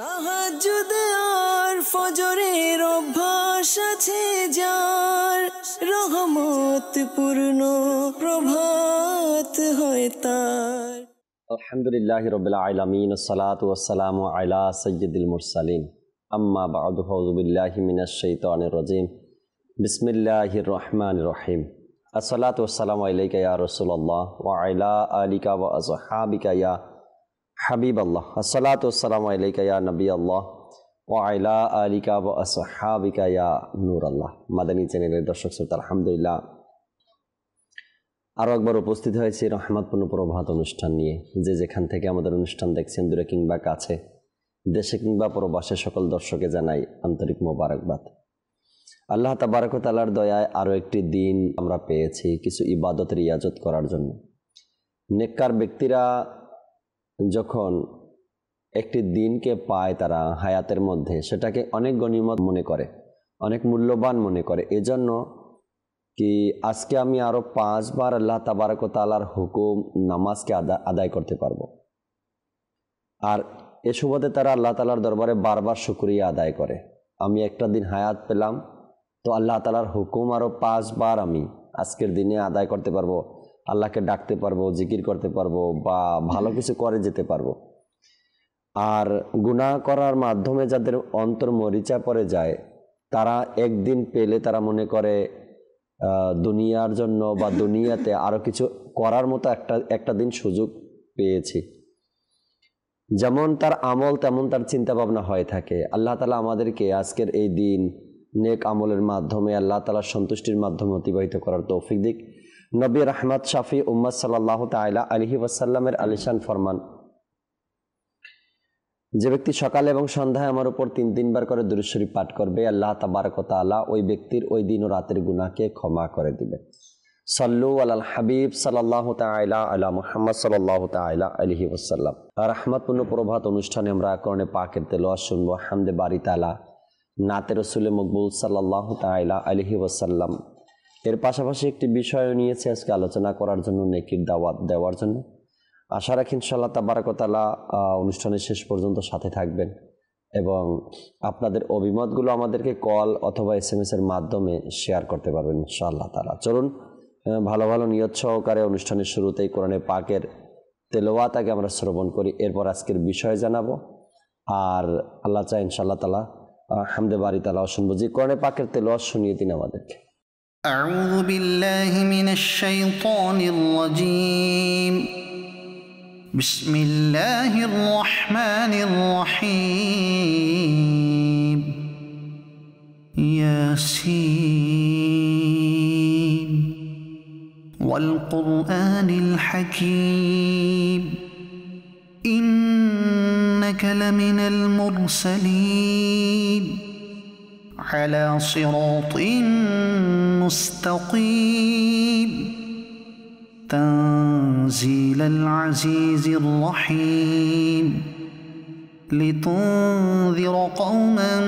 তাহাজুদে আর ফজরের অভ্যাস আছে যার রহমত পূর্ণ প্রভাত হয় তার আলহামদুলিল্লাহ রবিল আলমিন সালাত ওসালাম আলা সৈয়দুল মুরসালিন আম্মা বাউদুবিল্লাহ মিনাশাইতানির রাজিম বিসমিল্লাহির রহমান রহিম আসসালাত ওসালাম আলাইকা ইয়া রসুল্লাহ ওয়া আইলা আলিকা ওয়া আসহাবিকা ইয়া হাবিব আল্লাহ আসসালাত আসসালাম আলাইকা ইয়া নবী আল্লাহ ও আইলা আলিকা ও আসহাবিকা ইয়া নূর আল্লাহ মাদানী চ্যানেলের দর্শক শ্রোতা আলহামদুলিল্লাহ আরও একবার উপস্থিত হয়েছি রহমতপূর্ণ প্রভাত অনুষ্ঠান নিয়ে যে যেখান থেকে আমাদের অনুষ্ঠান দেখছেন দূরে কিংবা কাছে দেশে কিংবা প্রবাসে সকল দর্শকে জানাই আন্তরিক মোবারকবাদ আল্লাহ তাবারক তালার দয়ায় আরও একটি দিন আমরা পেয়েছি কিছু ইবাদত রিয়াজত করার জন্য নেককার ব্যক্তিরা যখন একটি দিনকে পায় তারা হায়াতের মধ্যে সেটাকে অনেক গণিমত মনে করে অনেক মূল্যবান মনে করে এজন্য কি আজকে আমি আরও পাঁচবার আল্লাহ তাবারক তালার হুকুম নামাজকে আদা আদায় করতে পারবো আর এ সুবাদে তারা আল্লাহ তালার দরবারে বারবার শুক্রিয়া আদায় করে আমি একটা দিন হায়াত পেলাম তো আল্লাহ তালার হুকুম আরও পাঁচবার আমি আজকের দিনে আদায় করতে পারবো আল্লাহকে ডাকতে পারবো জিকির করতে পারবো বা ভালো কিছু করে যেতে পারবো আর গুণা করার মাধ্যমে যাদের অন্তর মরিচা পড়ে যায় তারা একদিন পেলে তারা মনে করে দুনিয়ার জন্য বা দুনিয়াতে আরও কিছু করার মতো একটা একটা দিন সুযোগ পেয়েছি যেমন তার আমল তেমন তার চিন্তা ভাবনা হয়ে থাকে আল্লাহ তালা আমাদেরকে আজকের এই দিন নেক আমলের মাধ্যমে আল্লাহ তালার সন্তুষ্টির মাধ্যমে অতিবাহিত করার তৌফিক দিক নবী রহমত শাফি উম্মদ সাল্লাহ তাইলা আলহি ওয়াসাল্লামের আলিশান ফরমান যে ব্যক্তি সকালে এবং সন্ধ্যায় আমার উপর তিন তিনবার করে দুরুশ্বরী পাঠ করবে আল্লাহ তাবারকতা আল্লাহ ওই ব্যক্তির ওই দিন ও রাতের গুণাকে ক্ষমা করে দিবে সাল্লু আল্লাহ হাবিব সাল্লাহ তাইলা আল্লাহ মোহাম্মদ সাল্লাহ তাইলা আলহি ওসাল্লাম রাহমাতপূর্ণ প্রভাত অনুষ্ঠানে আমরা করণে পাকের তেল শুনব হামদে বাড়ি তালা নাতের রসুল মকবুল সাল্লাহ তাইলা আলহি ওসাল্লাম এর পাশাপাশি একটি বিষয় নিয়েছে আজকে আলোচনা করার জন্য নেকির দাওয়াত দেওয়ার জন্য আশা রাখি ইনশাল্লাহ তাবারকতালা অনুষ্ঠানের শেষ পর্যন্ত সাথে থাকবেন এবং আপনাদের অভিমতগুলো আমাদেরকে কল অথবা এস এম এর মাধ্যমে শেয়ার করতে পারবেন ইনশাআল্লাহ তালা চলুন ভালো ভালো নিয়ত সহকারে অনুষ্ঠানের শুরুতেই কোরআনে পাকের তাকে আমরা শ্রবণ করি এরপর আজকের বিষয় জানাবো আর আল্লাহ চাই ইনশাআল্লাহ তালা হামদে বাড়ি তালা অসম্ভব যে কোরআনে পাকের তেলোয়া শুনিয়ে দিন আমাদেরকে أعوذ بالله من الشيطان الرجيم بسم الله الرحمن الرحيم ياسين والقرآن الحكيم إنك لمن المرسلين على صراط مستقيم تنزيل العزيز الرحيم لتنذر قوما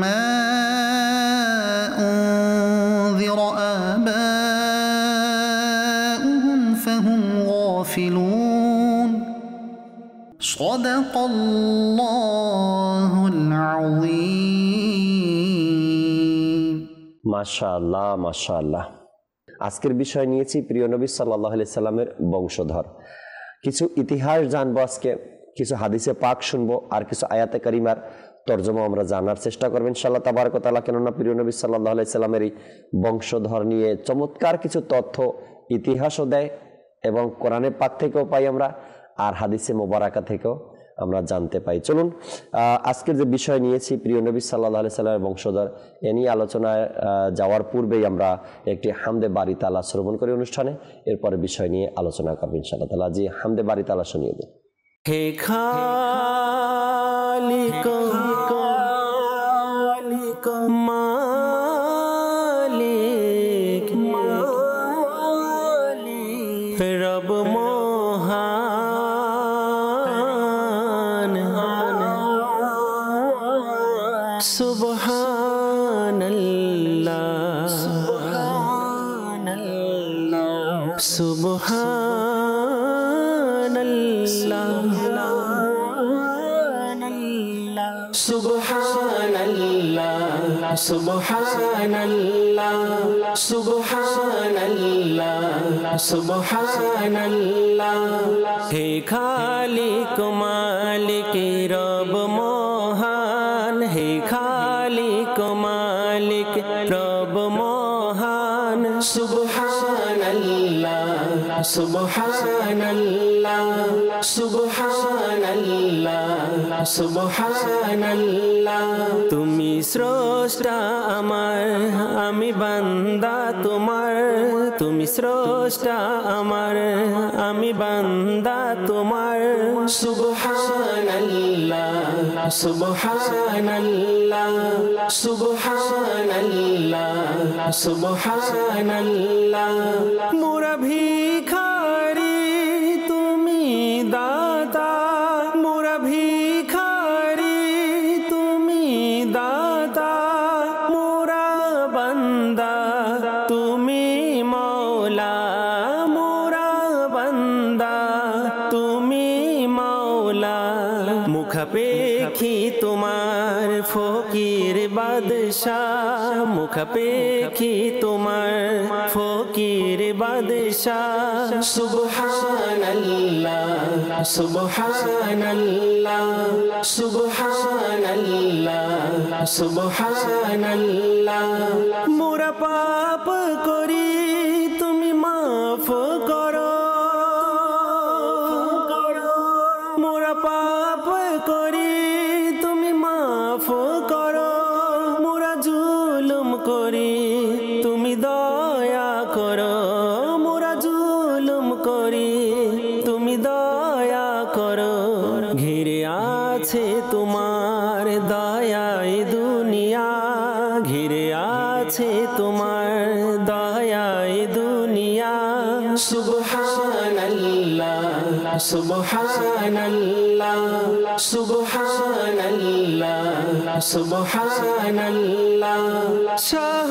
ما أنذر آباؤهم فهم غافلون صدق الله العظيم মাশাল্লাহ আল্লাহ আজকের বিষয় নিয়েছি প্রিয় নবী সাল্লাহ সাল্লামের বংশধর কিছু ইতিহাস জানবো আজকে কিছু হাদিসে পাক শুনবো আর কিছু আয়াতে করিমার তর্জমা আমরা জানার চেষ্টা করবেন সাল্লাহ তাবারকতালা কেননা প্রিয় নবী সাল্লাহ সাল্লামেরই এই বংশধর নিয়ে চমৎকার কিছু তথ্য ইতিহাসও দেয় এবং কোরআনে পাক থেকেও পাই আমরা আর হাদিসে মোবারাকা থেকেও আমরা জানতে পাই চলুন আজকের যে বিষয় নিয়েছি প্রিয় নবী সাল্লাহ সাল্লামের বংশধর এ নিয়ে আলোচনায় যাওয়ার পূর্বেই আমরা একটি হামদে বাড়ি তালা শ্রবণ করি অনুষ্ঠানে এরপরে বিষয় নিয়ে আলোচনা করবো ইনশাআল্লাহ তালা জি হামদে বাড়ি তালা শুনিয়ে দিন হে খালিক মালিক মালিক রব মহা سبحان الله سبحان الله سبحان الله হে খালিক মালিক রব মহান হে খালিক মালিক রব মহান سبحان الله سبحان الله سبحان الله سبحان الله স্রষ্টা আমার আমি বান্দা তোমার সুবহানাল্লাহ সুবহানাল্লাহ সুবহানাল্লাহ সুবহানাল্লাহ মোরা ভি বাদশা মুখাপে কি তোমার ফকির বাদশা সুবহানাল্লাহ সুবহানাল্লাহ সুবহানাল্লাহ সুবহানাল্লাহ মোরা পাপ কো দয়াই দুনিয়া ঘিরে আছে তোমার দয়াই দুনিয়া সুবহানাল্লাহ সুবহানাল্লাহ সুবহানাল্লাহ সুবহানাল্লাহ সহ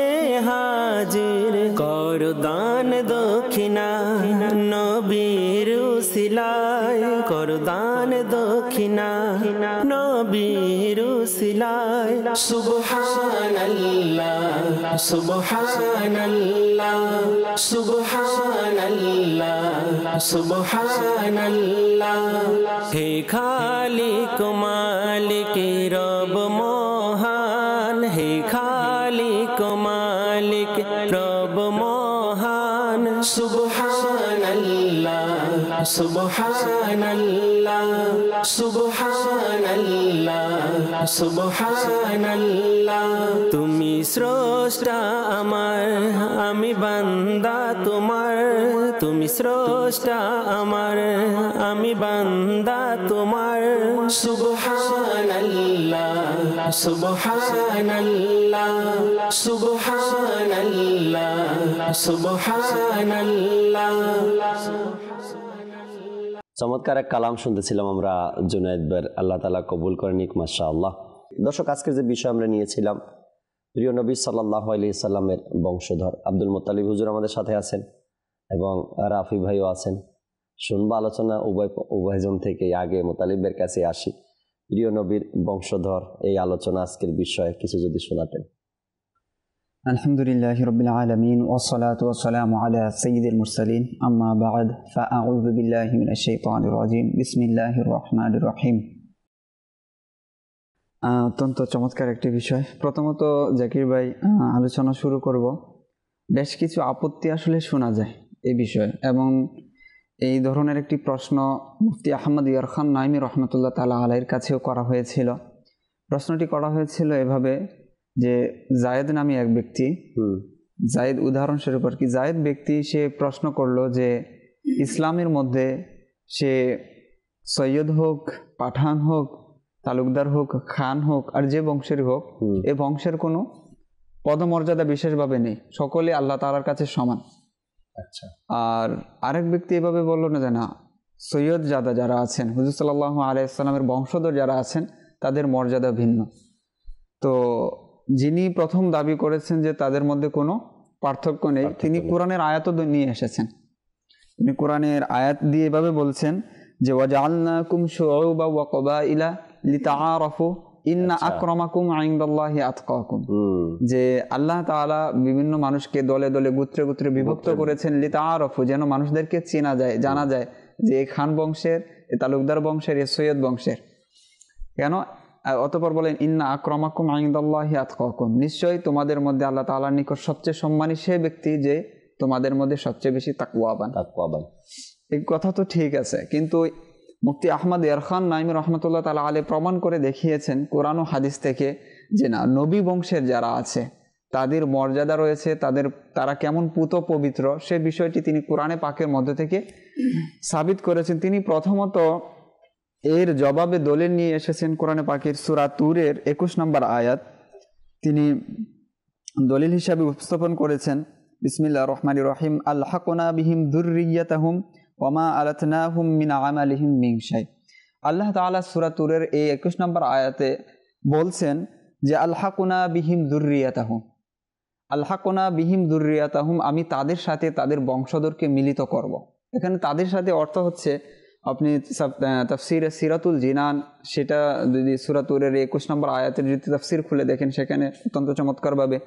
الله سبحان الله سبحان الله سبحان الله سبحان الله হে খালিক মালিক রব মহান হে খালিক মালিক রব মহান সুবহানাল্লাহ সুবহানাল্লাহ সুবহান সুবহানাল্লাহ তুমি স্রষ্টা আমার আমি বান্দা তোমার তুমি স্রষ্টা আমার আমি বান্দা তোমার সুবহানাল্লাহ সুবহানাল্লাহ সুবহানাল্লাহ সুবহানাল্লাহ চমৎকার এক কালাম শুনতেছিলাম আমরা জুনায়দবার আল্লাহ তালা কবুল নিক মাসা আল্লাহ দর্শক আজকের যে বিষয় আমরা নিয়েছিলাম প্রিয় নবী সাল্লাহ আলি সাল্লামের বংশধর আব্দুল মোতালিব হুজুর আমাদের সাথে আছেন এবং রাফি ভাইও আছেন শুনবা আলোচনা উভয় উভয়জন থেকে আগে মোতালিবের কাছে আসি প্রিয় নবীর বংশধর এই আলোচনা আজকের বিষয়ে কিছু যদি শোনাতেন الحمد لله رب العالمين والصلاة والسلام على سيد المرسلين أما بعد فأعوذ بالله من الشيطان الرجيم بسم الله الرحمن الرحيم অত্যন্ত চমৎকার একটি বিষয় প্রথমত জাকির ভাই আলোচনা শুরু করব বেশ কিছু আপত্তি আসলে শোনা যায় এই বিষয়ে এবং এই ধরনের একটি প্রশ্ন মুফতি আহমদ ইয়ার খান নাইমি রহমতুল্লাহ তালা আলাইয়ের কাছেও করা হয়েছিল প্রশ্নটি করা হয়েছিল এভাবে যে জায়েদ নামে এক ব্যক্তি জায়েদ উদাহরণস্বরূপ আর কি জায়েদ ব্যক্তি সে প্রশ্ন করলো যে ইসলামের মধ্যে সে সৈয়দ হোক পাঠান হোক তালুকদার হোক খান হোক আর যে বংশের হোক এ বংশের কোনো পদমর্যাদা বিশেষভাবে নেই সকলে আল্লাহ তালার কাছে সমান আচ্ছা আর আরেক ব্যক্তি এভাবে বললো না যে না সৈয়দ জাদা যারা আছেন হুজুর সাল্লাহ আলাইসাল্লামের বংশধর যারা আছেন তাদের মর্যাদা ভিন্ন তো যিনি প্রথম দাবি করেছেন যে তাদের মধ্যে কোনো পার্থক্য নেই তিনি কোরআনের আয়াত নিয়ে এসেছেন তিনি কোরআনের আয়াত দিয়ে এভাবে বলছেন যে ওয়াকবা ইলা ইন্না আচ্ছা। আতকাকুম যে আল্লাহ তাআলা বিভিন্ন মানুষকে দলে দলে গুত্রে গুত্রে বিভক্ত করেছেন লিতা আরফু যেন মানুষদেরকে চেনা যায় জানা যায় যে খান বংশের এ তালুকদার বংশের এ সৈয়দ বংশের কেন অতপর বলেন ইন্না আক্রমাকুম আইন্দাল্লাহি আতকাকুম নিশ্চয়ই তোমাদের মধ্যে আল্লাহ তাল্লাহ নিকট সবচেয়ে সম্মানী সে ব্যক্তি যে তোমাদের মধ্যে সবচেয়ে বেশি তাকুয়াবান তাকুয়াবান এই কথা তো ঠিক আছে কিন্তু মুফতি আহমদ ইয়ারখান নাইম রহমতুল্লাহ তালা আলী প্রমাণ করে দেখিয়েছেন কোরআন ও হাদিস থেকে যে না নবী বংশের যারা আছে তাদের মর্যাদা রয়েছে তাদের তারা কেমন পুত পবিত্র সে বিষয়টি তিনি কোরআনে পাকের মধ্যে থেকে সাবিত করেছেন তিনি প্রথমত এর জবাবে দলিল নিয়ে এসেছেন কোরআনে পাখির সুরা তুরের একুশ নম্বর আয়াত তিনি দলিল হিসাবে উপস্থাপন করেছেন বিসমিল্লা রহমান রহিম আল্লাহকোনা বিহিম দুর্রিয়াতাহুম ওমা আলাতনাহুম মিন আমালিহিম মিংশাই আল্লাহ তালা সুরা তুরের এই একুশ নম্বর আয়াতে বলছেন যে আল্লাহকোনা বিহিম দুর্রিয়াতাহুম আল্লাহকোনা বিহিম দুর্রিয়াতাহুম আমি তাদের সাথে তাদের বংশধরকে মিলিত করব। এখানে তাদের সাথে অর্থ হচ্ছে আপনি তাফসির সিরাতুল জিনান সেটা যদি সুরাতুরের একুশ নম্বর আয়াতের যদি তাফসির খুলে দেখেন সেখানে অত্যন্ত চমৎকারভাবে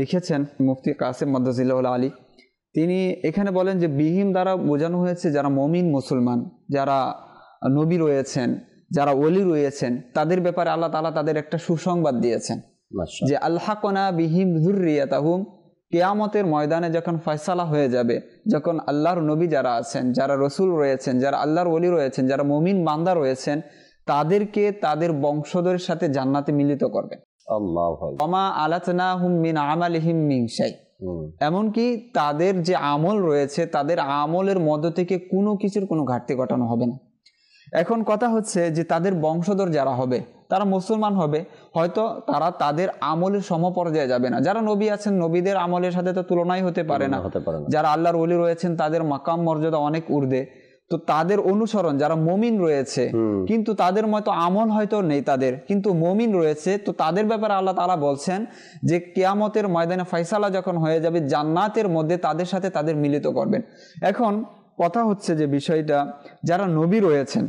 লিখেছেন মুফতি কাসেম মদাজিল্লাহ আলী তিনি এখানে বলেন যে বিহিম দ্বারা বোঝানো হয়েছে যারা মমিন মুসলমান যারা নবী রয়েছেন যারা ওলি রয়েছেন তাদের ব্যাপারে আল্লাহ তালা তাদের একটা সুসংবাদ দিয়েছেন যে আল্লাহ কনা বিহিম তাহুম কেয়ামতের ময়দানে যখন ফয়সালা হয়ে যাবে যখন আল্লাহর নবী যারা আছেন যারা রসুল রয়েছেন যারা আল্লাহর ওলি রয়েছেন যারা মমিন বান্দা রয়েছেন তাদেরকে তাদের বংশধরের সাথে জান্নাতে মিলিত করবেন এমনকি তাদের যে আমল রয়েছে তাদের আমলের মধ্য থেকে কোনো কিছুর কোনো ঘাটতি ঘটানো হবে না এখন কথা হচ্ছে যে তাদের বংশধর যারা হবে তারা মুসলমান হবে হয়তো তারা তাদের আমলের সমপর্যায়ে যাবে না যারা নবী আছেন নবীদের আমলের সাথে তো তুলনাই হতে পারে না হতে পারে যারা আল্লাহর ওলি রয়েছেন তাদের মাকাম মর্যাদা অনেক উর্দে তো তাদের অনুসরণ যারা মমিন রয়েছে কিন্তু তাদের মতো আমল হয়তো নেই তাদের কিন্তু মমিন রয়েছে তো তাদের ব্যাপারে আল্লাহ তালা বলছেন যে কেয়ামতের ময়দানে ফাইসালা যখন হয়ে যাবে জান্নাতের মধ্যে তাদের সাথে তাদের মিলিত করবেন এখন কথা হচ্ছে যে বিষয়টা যারা নবী রয়েছেন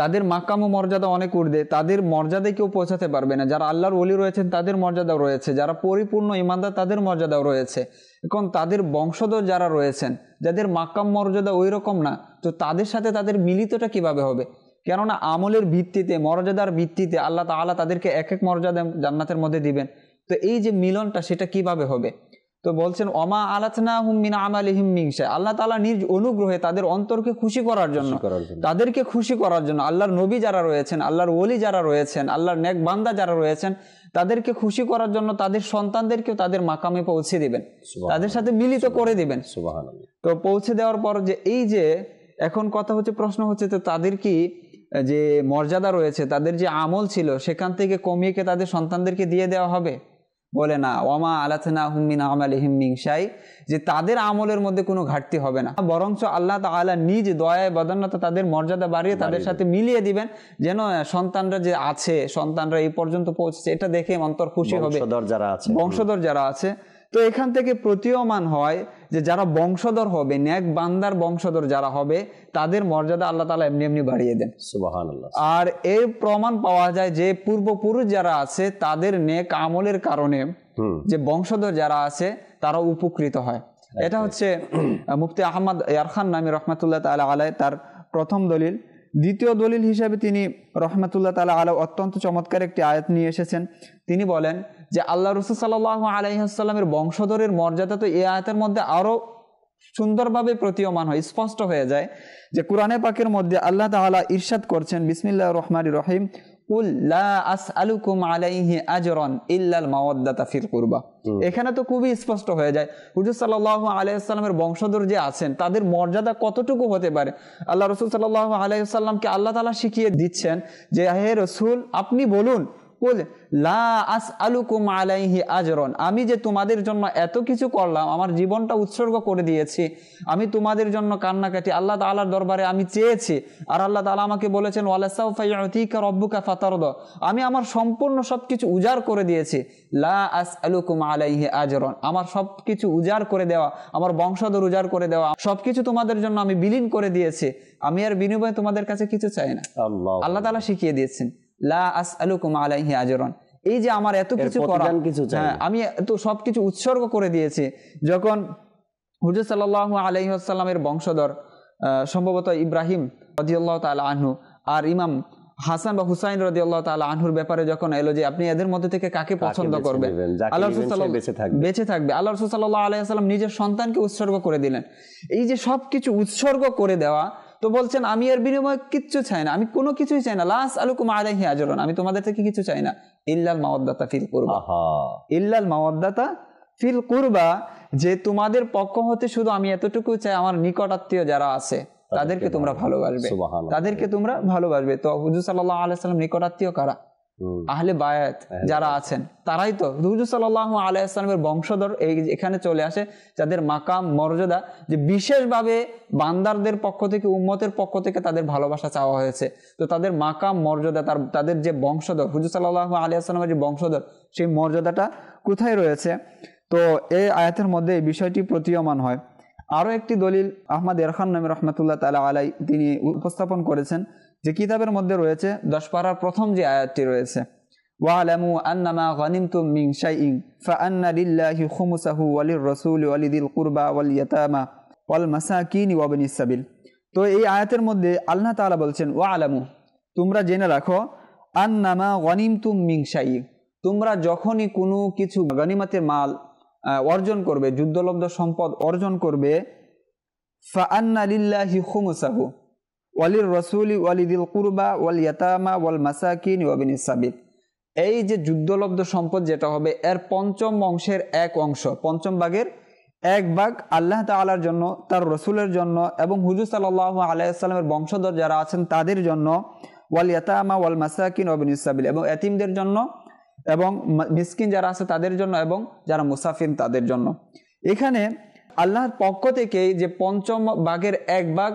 তাদের মাকাম ও মর্যাদা অনেক উঠবে তাদের মর্যাদায় কেউ পৌঁছাতে পারবে না যারা আল্লাহর ওলি রয়েছেন তাদের মর্যাদাও রয়েছে যারা পরিপূর্ণ ইমানদার তাদের মর্যাদাও রয়েছে এখন তাদের বংশধর যারা রয়েছেন যাদের মাকাম মর্যাদা ওই রকম না তো তাদের সাথে তাদের মিলিতটা কিভাবে হবে কেননা আমলের ভিত্তিতে মর্যাদার ভিত্তিতে আল্লাহ তাল্লাহ তাদেরকে এক এক মর্যাদা জান্নাতের মধ্যে দিবেন তো এই যে মিলনটা সেটা কিভাবে হবে তো বলছেন অমা আলাতনা মিনা আমাল হিমিংসা আল্লাহ তালা নিজ অনুগ্রহে তাদের অন্তরকে খুশি করার জন্য তাদেরকে খুশি করার জন্য আল্লাহর নবী যারা রয়েছেন আল্লাহর ওলি যারা রয়েছেন আল্লাহর নেক বান্দা যারা রয়েছেন তাদেরকে খুশি করার জন্য তাদের সন্তানদেরকেও তাদের মাকামে পৌঁছে দিবেন তাদের সাথে মিলিত করে দিবেন তো পৌঁছে দেওয়ার পর যে এই যে এখন কথা হচ্ছে প্রশ্ন হচ্ছে তো তাদের কি যে মর্যাদা রয়েছে তাদের যে আমল ছিল সেখান থেকে কমিয়ে তাদের সন্তানদেরকে দিয়ে দেওয়া হবে বলে না ওমা আলাথনা হুমিন আমাল হিমিং সাই যে তাদের আমলের মধ্যে কোনো ঘাটতি হবে না বরঞ্চ আল্লাহ তালা নিজ দয়ায় বদন্যতা তাদের মর্যাদা বাড়িয়ে তাদের সাথে মিলিয়ে দিবেন যেন সন্তানরা যে আছে সন্তানরা এই পর্যন্ত পৌঁছেছে এটা দেখে অন্তর খুশি হবে যারা আছে বংশধর যারা আছে তো এখান থেকে প্রতীয়মান হয় যে যারা বংশধর হবে ন্যাক বান্দার বংশধর যারা হবে তাদের মর্যাদা আল্লাহ তালা এমনি এমনি বাড়িয়ে দেন আর এর প্রমাণ পাওয়া যায় যে পূর্বপুরুষ যারা আছে তাদের ন্যাক আমলের কারণে যে বংশধর যারা আছে তারা উপকৃত হয় এটা হচ্ছে মুফতি আহমদ ইয়ারখান নামী রহমাতুল্লাহ তালা আলাই তার প্রথম দলিল দ্বিতীয় দলিল হিসাবে তিনি রহমাতুল্লাহ তালা আলা অত্যন্ত চমৎকার একটি আয়াত নিয়ে এসেছেন তিনি বলেন যে আল্লাহ রসুল সাল্লাহ আলাইসাল্লামের বংশধরের মর্যাদা তো এ আয়তের মধ্যে আরও সুন্দরভাবে প্রতীয়মান হয় স্পষ্ট হয়ে যায় যে কোরআনে পাকের মধ্যে আল্লাহ তালা ইরশাদ করছেন বিসমিল্লা রহমান রহিম এখানে তো খুবই স্পষ্ট হয়ে যায় হুজুর সাল্লাহ আলাইসাল্লামের বংশধর যে আছেন তাদের মর্যাদা কতটুকু হতে পারে আল্লাহ রসুল সাল্লাহ আলাইসাল্লামকে আল্লাহ তালা শিখিয়ে দিচ্ছেন যে হে রসুল আপনি বলুন কুল লা আস আলুকুম আলাইহি আজরন আমি যে তোমাদের জন্য এত কিছু করলাম আমার জীবনটা উৎসর্গ করে দিয়েছি আমি তোমাদের জন্য কান্নাকাটি আল্লাহ তালার দরবারে আমি চেয়েছি আর আল্লাহ তালা আমাকে বলেছেন ওয়ালাসাউফাইকা রব্বুকা ফাতারদ আমি আমার সম্পূর্ণ সব কিছু উজাড় করে দিয়েছি লা আস আলুকুম আলাইহি আজরন আমার সব কিছু উজাড় করে দেওয়া আমার বংশধর উজাড় করে দেওয়া সব কিছু তোমাদের জন্য আমি বিলীন করে দিয়েছি আমি আর বিনিময়ে তোমাদের কাছে কিছু চাই না আল্লাহ তালা শিখিয়ে দিয়েছেন আজরন এই যে আমার এত কিছু করা হ্যাঁ, আমি তো সবকিছু উৎসর্গ করে দিয়েছি যখন হুজুর সাল্লাহ আলহি বংশধর সম্ভবত ইব্রাহিম রদিয়াল্লাহ তাল আহ্ন আর ইমাম হাসান বা হুসাইন রদি আল্লাহ তালা আনহুর ব্যাপারে যখন এলো যে আপনি এদের মধ্যে থেকে কাকে পছন্দ করবেন আল্লাহ বেঁচে থাকবে আল্লাহ রসুল সাল্লাহ আলাইসাল্লাম নিজের সন্তানকে উৎসর্গ করে দিলেন এই যে সব কিছু উৎসর্গ করে দেওয়া তো বলছেন আমি এর বিনিময়ে কিচ্ছু চাই না আমি কোনো কিছুই চাই না লাস আলুকুম আলাইহি আজরণ আমি তোমাদের থেকে কিছু চাই না ইল্লাল মাওয়াদ্দাতা ফিল কুরবা ইল্লাল মাওয়াদ্দাতা ফিল করবা যে তোমাদের পক্ষ হতে শুধু আমি এতটুকু চাই আমার নিকট আত্মীয় যারা আছে তাদেরকে তোমরা ভালোবাসবে তাদেরকে তোমরা ভালোবাসবে তো হুজুর সাল্লাহ আলাইসাল্লাম নিকট আত্মীয় কারা আহলে বায়াত যারা আছেন তারাই তো হুজুর সাল্লাহ আলাইসালামের বংশধর এই এখানে চলে আসে যাদের মাকাম মর্যাদা যে বিশেষভাবে বান্দারদের পক্ষ থেকে উম্মতের পক্ষ থেকে তাদের ভালোবাসা চাওয়া হয়েছে তো তাদের মাকাম মর্যাদা তার তাদের যে বংশধর হুজুর সাল্লাহ আলিয়াস্লামের যে বংশধর সেই মর্যাদাটা কোথায় রয়েছে তো এই আয়াতের মধ্যে এই বিষয়টি প্রতীয়মান হয় আরও একটি দলিল আহমদ এরখান নামে রহমতুল্লাহ তালা আলাই তিনি উপস্থাপন করেছেন যে কিতাবের মধ্যে রয়েছে দশ পাড়ার প্রথম যে আয়াতটি রয়েছে আন্নামা কুরবা ইয়াতামা ওয়াল সাবিল তো এই আয়াতের মধ্যে আল্লাহ তাআলা বলছেন ওয়ালামু তোমরা জেনে রাখো আন্নামা গনিমতুম মিং তোমরা যখনই কোনো কিছু গনিমাতের মাল অর্জন করবে যুদ্ধলব্ধ সম্পদ অর্জন করবে ফা আন্না লিল্লাহি খুমুসাহু ওয়ালির রসুলি ওয়ালিদুল কুরবা ওয়াল ইয়াতামা ওয়াল মাসাকিন ওয়াবিন সাবিদ এই যে যুদ্ধলব্ধ সম্পদ যেটা হবে এর পঞ্চম অংশের এক অংশ পঞ্চম ভাগের এক বাঘ আল্লাহ তালার জন্য তার রসুলের জন্য এবং হুজুর সাল্লাহ আলাইসাল্লামের বংশধর যারা আছেন তাদের জন্য ওয়াল ইয়াতামা ওয়াল মাসাকিন ওয়াবিন ইসাবিল এবং এতিমদের জন্য এবং মিসকিন যারা আছে তাদের জন্য এবং যারা মুসাফিন তাদের জন্য এখানে আল্লাহর পক্ষ থেকে যে পঞ্চম বাঘের এক বাঘ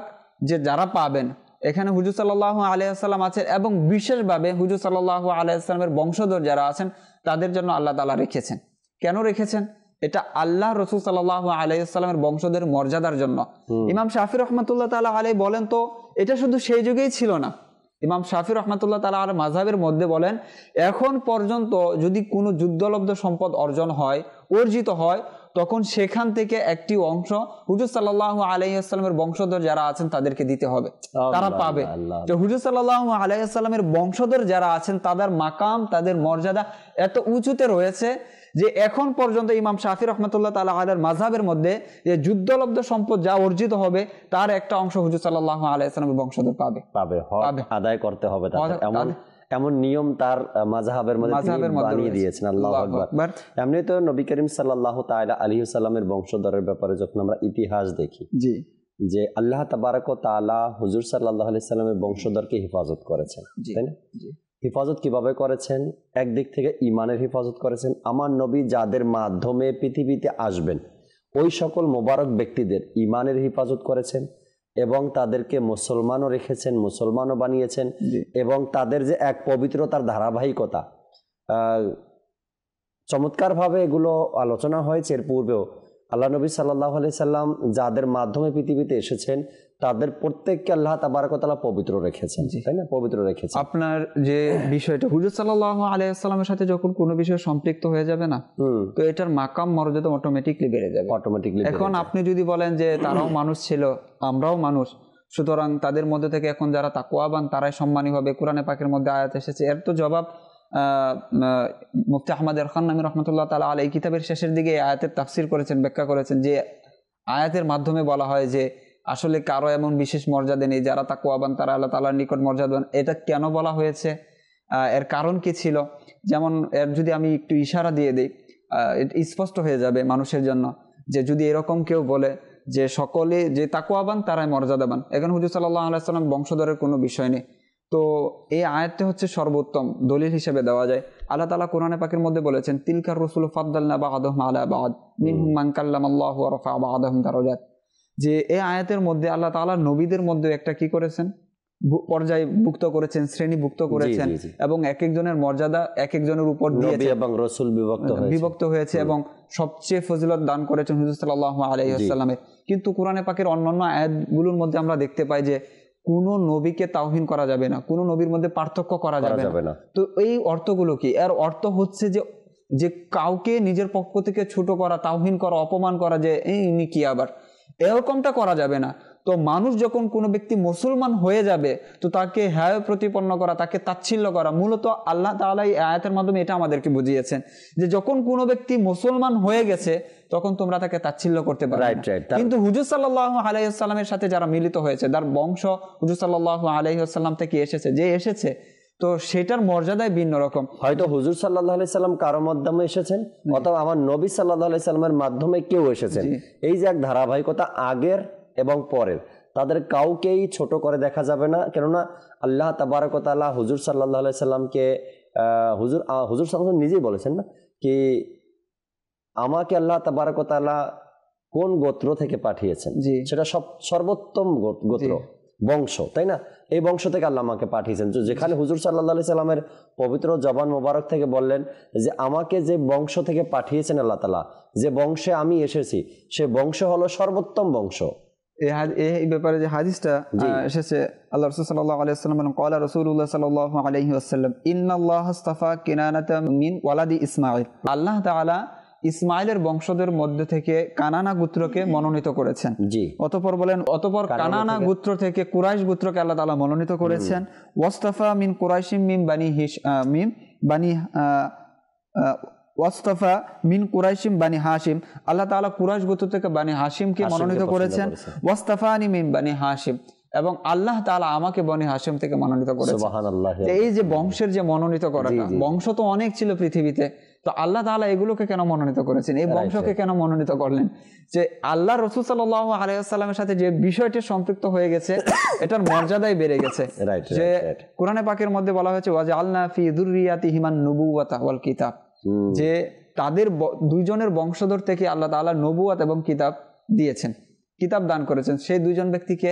যে যারা পাবেন এখানে হুজুর সাল্লাহ আলিয়াল্লাম আছেন এবং বিশেষভাবে হুজুর সাল্লাহ আলিয়াল্লামের বংশধর যারা আছেন তাদের জন্য আল্লাহ তালা রেখেছেন কেন রেখেছেন এটা আল্লাহ রসুল সাল্লাহ আলাইসাল্লামের বংশধের মর্যাদার জন্য ইমাম শাফি রহমতুল্লাহ তালা আলাই বলেন তো এটা শুধু সেই যুগেই ছিল না ইমাম শাফি রহমতুল্লাহ তালা আল মাঝাবের মধ্যে বলেন এখন পর্যন্ত যদি কোনো যুদ্ধলব্ধ সম্পদ অর্জন হয় অর্জিত হয় তখন সেখান থেকে একটি অংশ হুজুর সাল্লাহ আলাইসাল্লামের বংশধর যারা আছেন তাদেরকে দিতে হবে তারা পাবে তো হুজুর সাল্লাহ আলাইসাল্লামের বংশধর যারা আছেন তাদের মাকাম তাদের মর্যাদা এত উঁচুতে রয়েছে যে এখন পর্যন্ত ইমাম শাফি রহমতুল্লাহ তালা আলের মাঝাবের মধ্যে যে যুদ্ধলব্ধ সম্পদ যা অর্জিত হবে তার একটা অংশ হুজুর সাল্লাহ আলাইসালামের বংশধর পাবে পাবে আদায় করতে হবে এমন এমন নিয়ম তার মাঝহাবের মধ্যে বানিয়ে দিয়েছেন আল্লাহ আকবর এমনি তো নবী করিম সাল্লাহ তাইলা আলী সাল্লামের বংশধরের ব্যাপারে যখন আমরা ইতিহাস দেখি জি যে আল্লাহ তাবারক তালা হুজুর সাল্লাহ আলি সাল্লামের বংশধরকে হেফাজত করেছেন তাই না হেফাজত কিভাবে করেছেন একদিক থেকে ইমানের হেফাজত করেছেন আমার নবী যাদের মাধ্যমে পৃথিবীতে আসবেন ওই সকল মোবারক ব্যক্তিদের ইমানের হেফাজত করেছেন এবং তাদেরকে মুসলমানও রেখেছেন মুসলমানও বানিয়েছেন এবং তাদের যে এক পবিত্রতার ধারাবাহিকতা চমৎকারভাবে এগুলো আলোচনা হয়েছে এর পূর্বেও আল্লাহ নবী সাল্লাহ আলি সাল্লাম যাদের মাধ্যমে পৃথিবীতে এসেছেন তাদের প্রত্যেককে আল্লাহ তাবারকতলা পবিত্র রেখেছেন তাই না পবিত্র রেখেছেন আপনার যে বিষয়টা হুজুর সাল্লাহ আলাইসাল্লামের সাথে যখন কোনো বিষয়ে সম্পৃক্ত হয়ে যাবে না তো এটার মাকাম মর্যাদা অটোমেটিকলি বেড়ে যাবে অটোমেটিকলি এখন আপনি যদি বলেন যে তারাও মানুষ ছিল আমরাও মানুষ সুতরাং তাদের মধ্যে থেকে এখন যারা তাকোয়াবান তারাই সম্মানী হবে কোরআনে পাকের মধ্যে আয়াত এসেছে এর তো জবাব মুফতি আহমদ খান নামি রহমতুল্লাহ তালা আলাই কিতাবের শেষের দিকে আয়াতের তাফসির করেছেন ব্যাখ্যা করেছেন যে আয়াতের মাধ্যমে বলা হয় যে আসলে কারো এমন বিশেষ মর্যাদা নেই যারা তা কোয়াবান তারা আল্লাহ তালার নিকট মর্যাদা এটা কেন বলা হয়েছে এর কারণ কি ছিল যেমন এর যদি আমি একটু ইশারা দিয়ে দিই স্পষ্ট হয়ে যাবে মানুষের জন্য যে যদি এরকম কেউ বলে যে সকলে যে তাকুয়াবান তারাই মর্যাদাবান এখন হুজুর সাল্লাহ সাল্লাম বংশধরের কোনো বিষয় নেই তো এই আয়ত্তে হচ্ছে সর্বোত্তম দলিল হিসেবে দেওয়া যায় আল্লাহ তালা কোরআনে পাখির মধ্যে বলেছেন তিলকার রসুল ফাদ্দাল্লাহ বাহাদ আদহম আলা বাদ মিনহুম মাংকাল্লাম আল্লাহ রফা বাহাদ আদহম যে এই আয়াতের মধ্যে আল্লাহ তালা নবীদের মধ্যে একটা কি করেছেন পর্যায়ভুক্ত করেছেন শ্রেণীভুক্ত করেছেন এবং এক একজনের মর্যাদা এক একজনের উপর এবং রসুল বিভক্ত বিভক্ত হয়েছে এবং সবচেয়ে ফজিলত দান করেছেন হুজুর আলাইসাল্লামে কিন্তু কোরআনে পাকের অন্যান্য আয়াতগুলোর মধ্যে আমরা দেখতে পাই যে কোন নবীকে তাওহিন করা যাবে না কোন নবীর মধ্যে পার্থক্য করা যাবে না তো এই অর্থগুলো কি এর অর্থ হচ্ছে যে যে কাউকে নিজের পক্ষ থেকে ছোট করা তাওহিন করা অপমান করা যে এই উনি কি আবার এরকমটা করা যাবে না তো মানুষ যখন কোনো ব্যক্তি মুসলমান হয়ে যাবে তো তাকে হ্যায় প্রতিপন্ন করা তাকে তাচ্ছিল্য করা মূলত আল্লাহ তালা এই আয়াতের মাধ্যমে এটা আমাদেরকে বুঝিয়েছেন যে যখন কোনো ব্যক্তি মুসলমান হয়ে গেছে তখন তোমরা তাকে তাচ্ছিল্য করতে পারো কিন্তু হুজুর সাল্লাহ আলাইসাল্লামের সাথে যারা মিলিত হয়েছে তার বংশ হুজুর সাল্লাহ আলাইসাল্লাম থেকে এসেছে যে এসেছে তো সেটার মর্যাদায় ভিন্ন রকম হয়তো হুজুর সাল্লাহ সাল্লাম কারো মাধ্যমে এসেছেন অথবা আমার নবী সাল্লাহ সাল্লামের মাধ্যমে কেউ এসেছেন এই যে এক ধারাবাহিকতা আগের এবং পরের তাদের কাউকেই ছোট করে দেখা যাবে না কেননা আল্লাহ তাবারকতাল্লাহ হুজুর সাল্লাহ সাল্লামকে হুজুর হুজুর সাল্লাহ নিজেই বলেছেন না কি আমাকে আল্লাহ তাবারকতাল্লাহ কোন গোত্র থেকে পাঠিয়েছেন সেটা সব সর্বোত্তম গোত্র বংশ তাই না এই বংশ থেকে আল্লাহ আমাকে পাঠিয়েছেন তো যেখানে হুজুর সাল্লাহ সাল্লামের পবিত্র জবান মোবারক থেকে বললেন যে আমাকে যে বংশ থেকে পাঠিয়েছেন আল্লাহ তালা যে বংশে আমি এসেছি সে বংশ হলো সর্বোত্তম বংশ এই ব্যাপারে যে হাদিসটা এসেছে আল্লাহ রসুল্লাহ আল্লাহ আল্লাহ ইসমাইলের বংশদের মধ্যে থেকে কানানা গুত্রকে মনোনীত করেছেন জি অতপর বলেন অতপর কানানা গুত্র থেকে কুরাইশ গুত্রকে আল্লাহ তালা মনোনীত করেছেন ওয়াস্তাফা মিন কুরাইশিম মিম বানি হিস মিম বানি ওয়াস্তফা মিন কুরাইশিম বানি হাসিম আল্লাহ তালা কুরাইশ গুত্র থেকে বানি হাসিমকে মনোনীত করেছেন আনি মিম বানি হাসিম এবং আল্লাহ তালা আমাকে বনি হাসিম থেকে মনোনীত করেছে এই যে বংশের যে মনোনীত করাটা বংশ তো অনেক ছিল পৃথিবীতে তো আল্লাহ তালা এগুলোকে কেন মনোনীত করেছেন এই বংশকে কেন মনোনীত করলেন যে আল্লাহ রসুল সাল আলাইসাল্লামের সাথে যে বিষয়টি সম্পৃক্ত হয়ে গেছে এটার মর্যাদাই বেড়ে গেছে যে কোরআনে পাকের মধ্যে বলা হয়েছে ওয়াজ আল্লাহ ফি দুরিয়াতি হিমান নবু ওয়াল কিতাব যে তাদের দুইজনের বংশধর থেকে আল্লাহ তালা নবুয়াত এবং কিতাব দিয়েছেন কিতাব দান করেছেন সেই দুইজন ব্যক্তিকে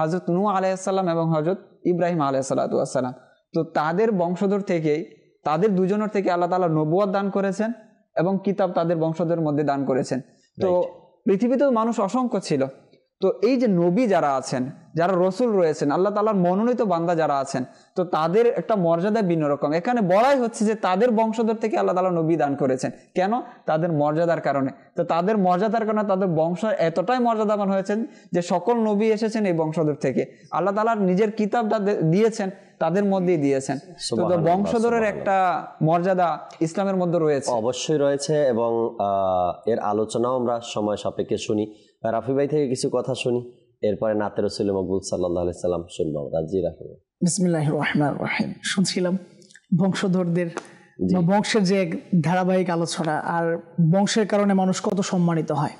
হজরত নু আলাইসাল্লাম এবং হজরত ইব্রাহিম আলাইসাল্লাম তো তাদের বংশধর থেকেই তাদের দুজনের থেকে আল্লাহ তালা নবুয়াদ দান করেছেন এবং কিতাব তাদের বংশধের মধ্যে দান করেছেন তো পৃথিবীতেও মানুষ অসংখ্য ছিল তো এই যে নবী যারা আছেন যারা রসুল রয়েছেন আল্লাহ তালার মনোনীত বান্দা যারা আছেন তো তাদের একটা মর্যাদা ভিন্ন রকম এখানে বলাই হচ্ছে যে তাদের বংশধর থেকে আল্লাহ তালা নবী দান করেছেন কেন তাদের মর্যাদার কারণে তো তাদের মর্যাদার কারণে তাদের বংশ এতটাই মর্যাদাবান হয়েছেন যে সকল নবী এসেছেন এই বংশধর থেকে আল্লাহ তালার নিজের কিতাব দিয়েছেন তাদের মধ্যেই দিয়েছেন বংশধরের একটা মর্যাদা ইসলামের মধ্যে রয়েছে অবশ্যই রয়েছে এবং এর আলোচনাও আমরা সময় সাপেক্ষে শুনি রাফি ভাই থেকে কিছু কথা শুনি এরপরে নাতের রসুল মকবুল সাল্লাহ সাল্লাম শুনবো রাজি রাফি বিসমিল্লাহ রহমান শুনছিলাম বংশধরদের বংশের যে ধারাবাহিক আলোচনা আর বংশের কারণে মানুষ কত সম্মানিত হয়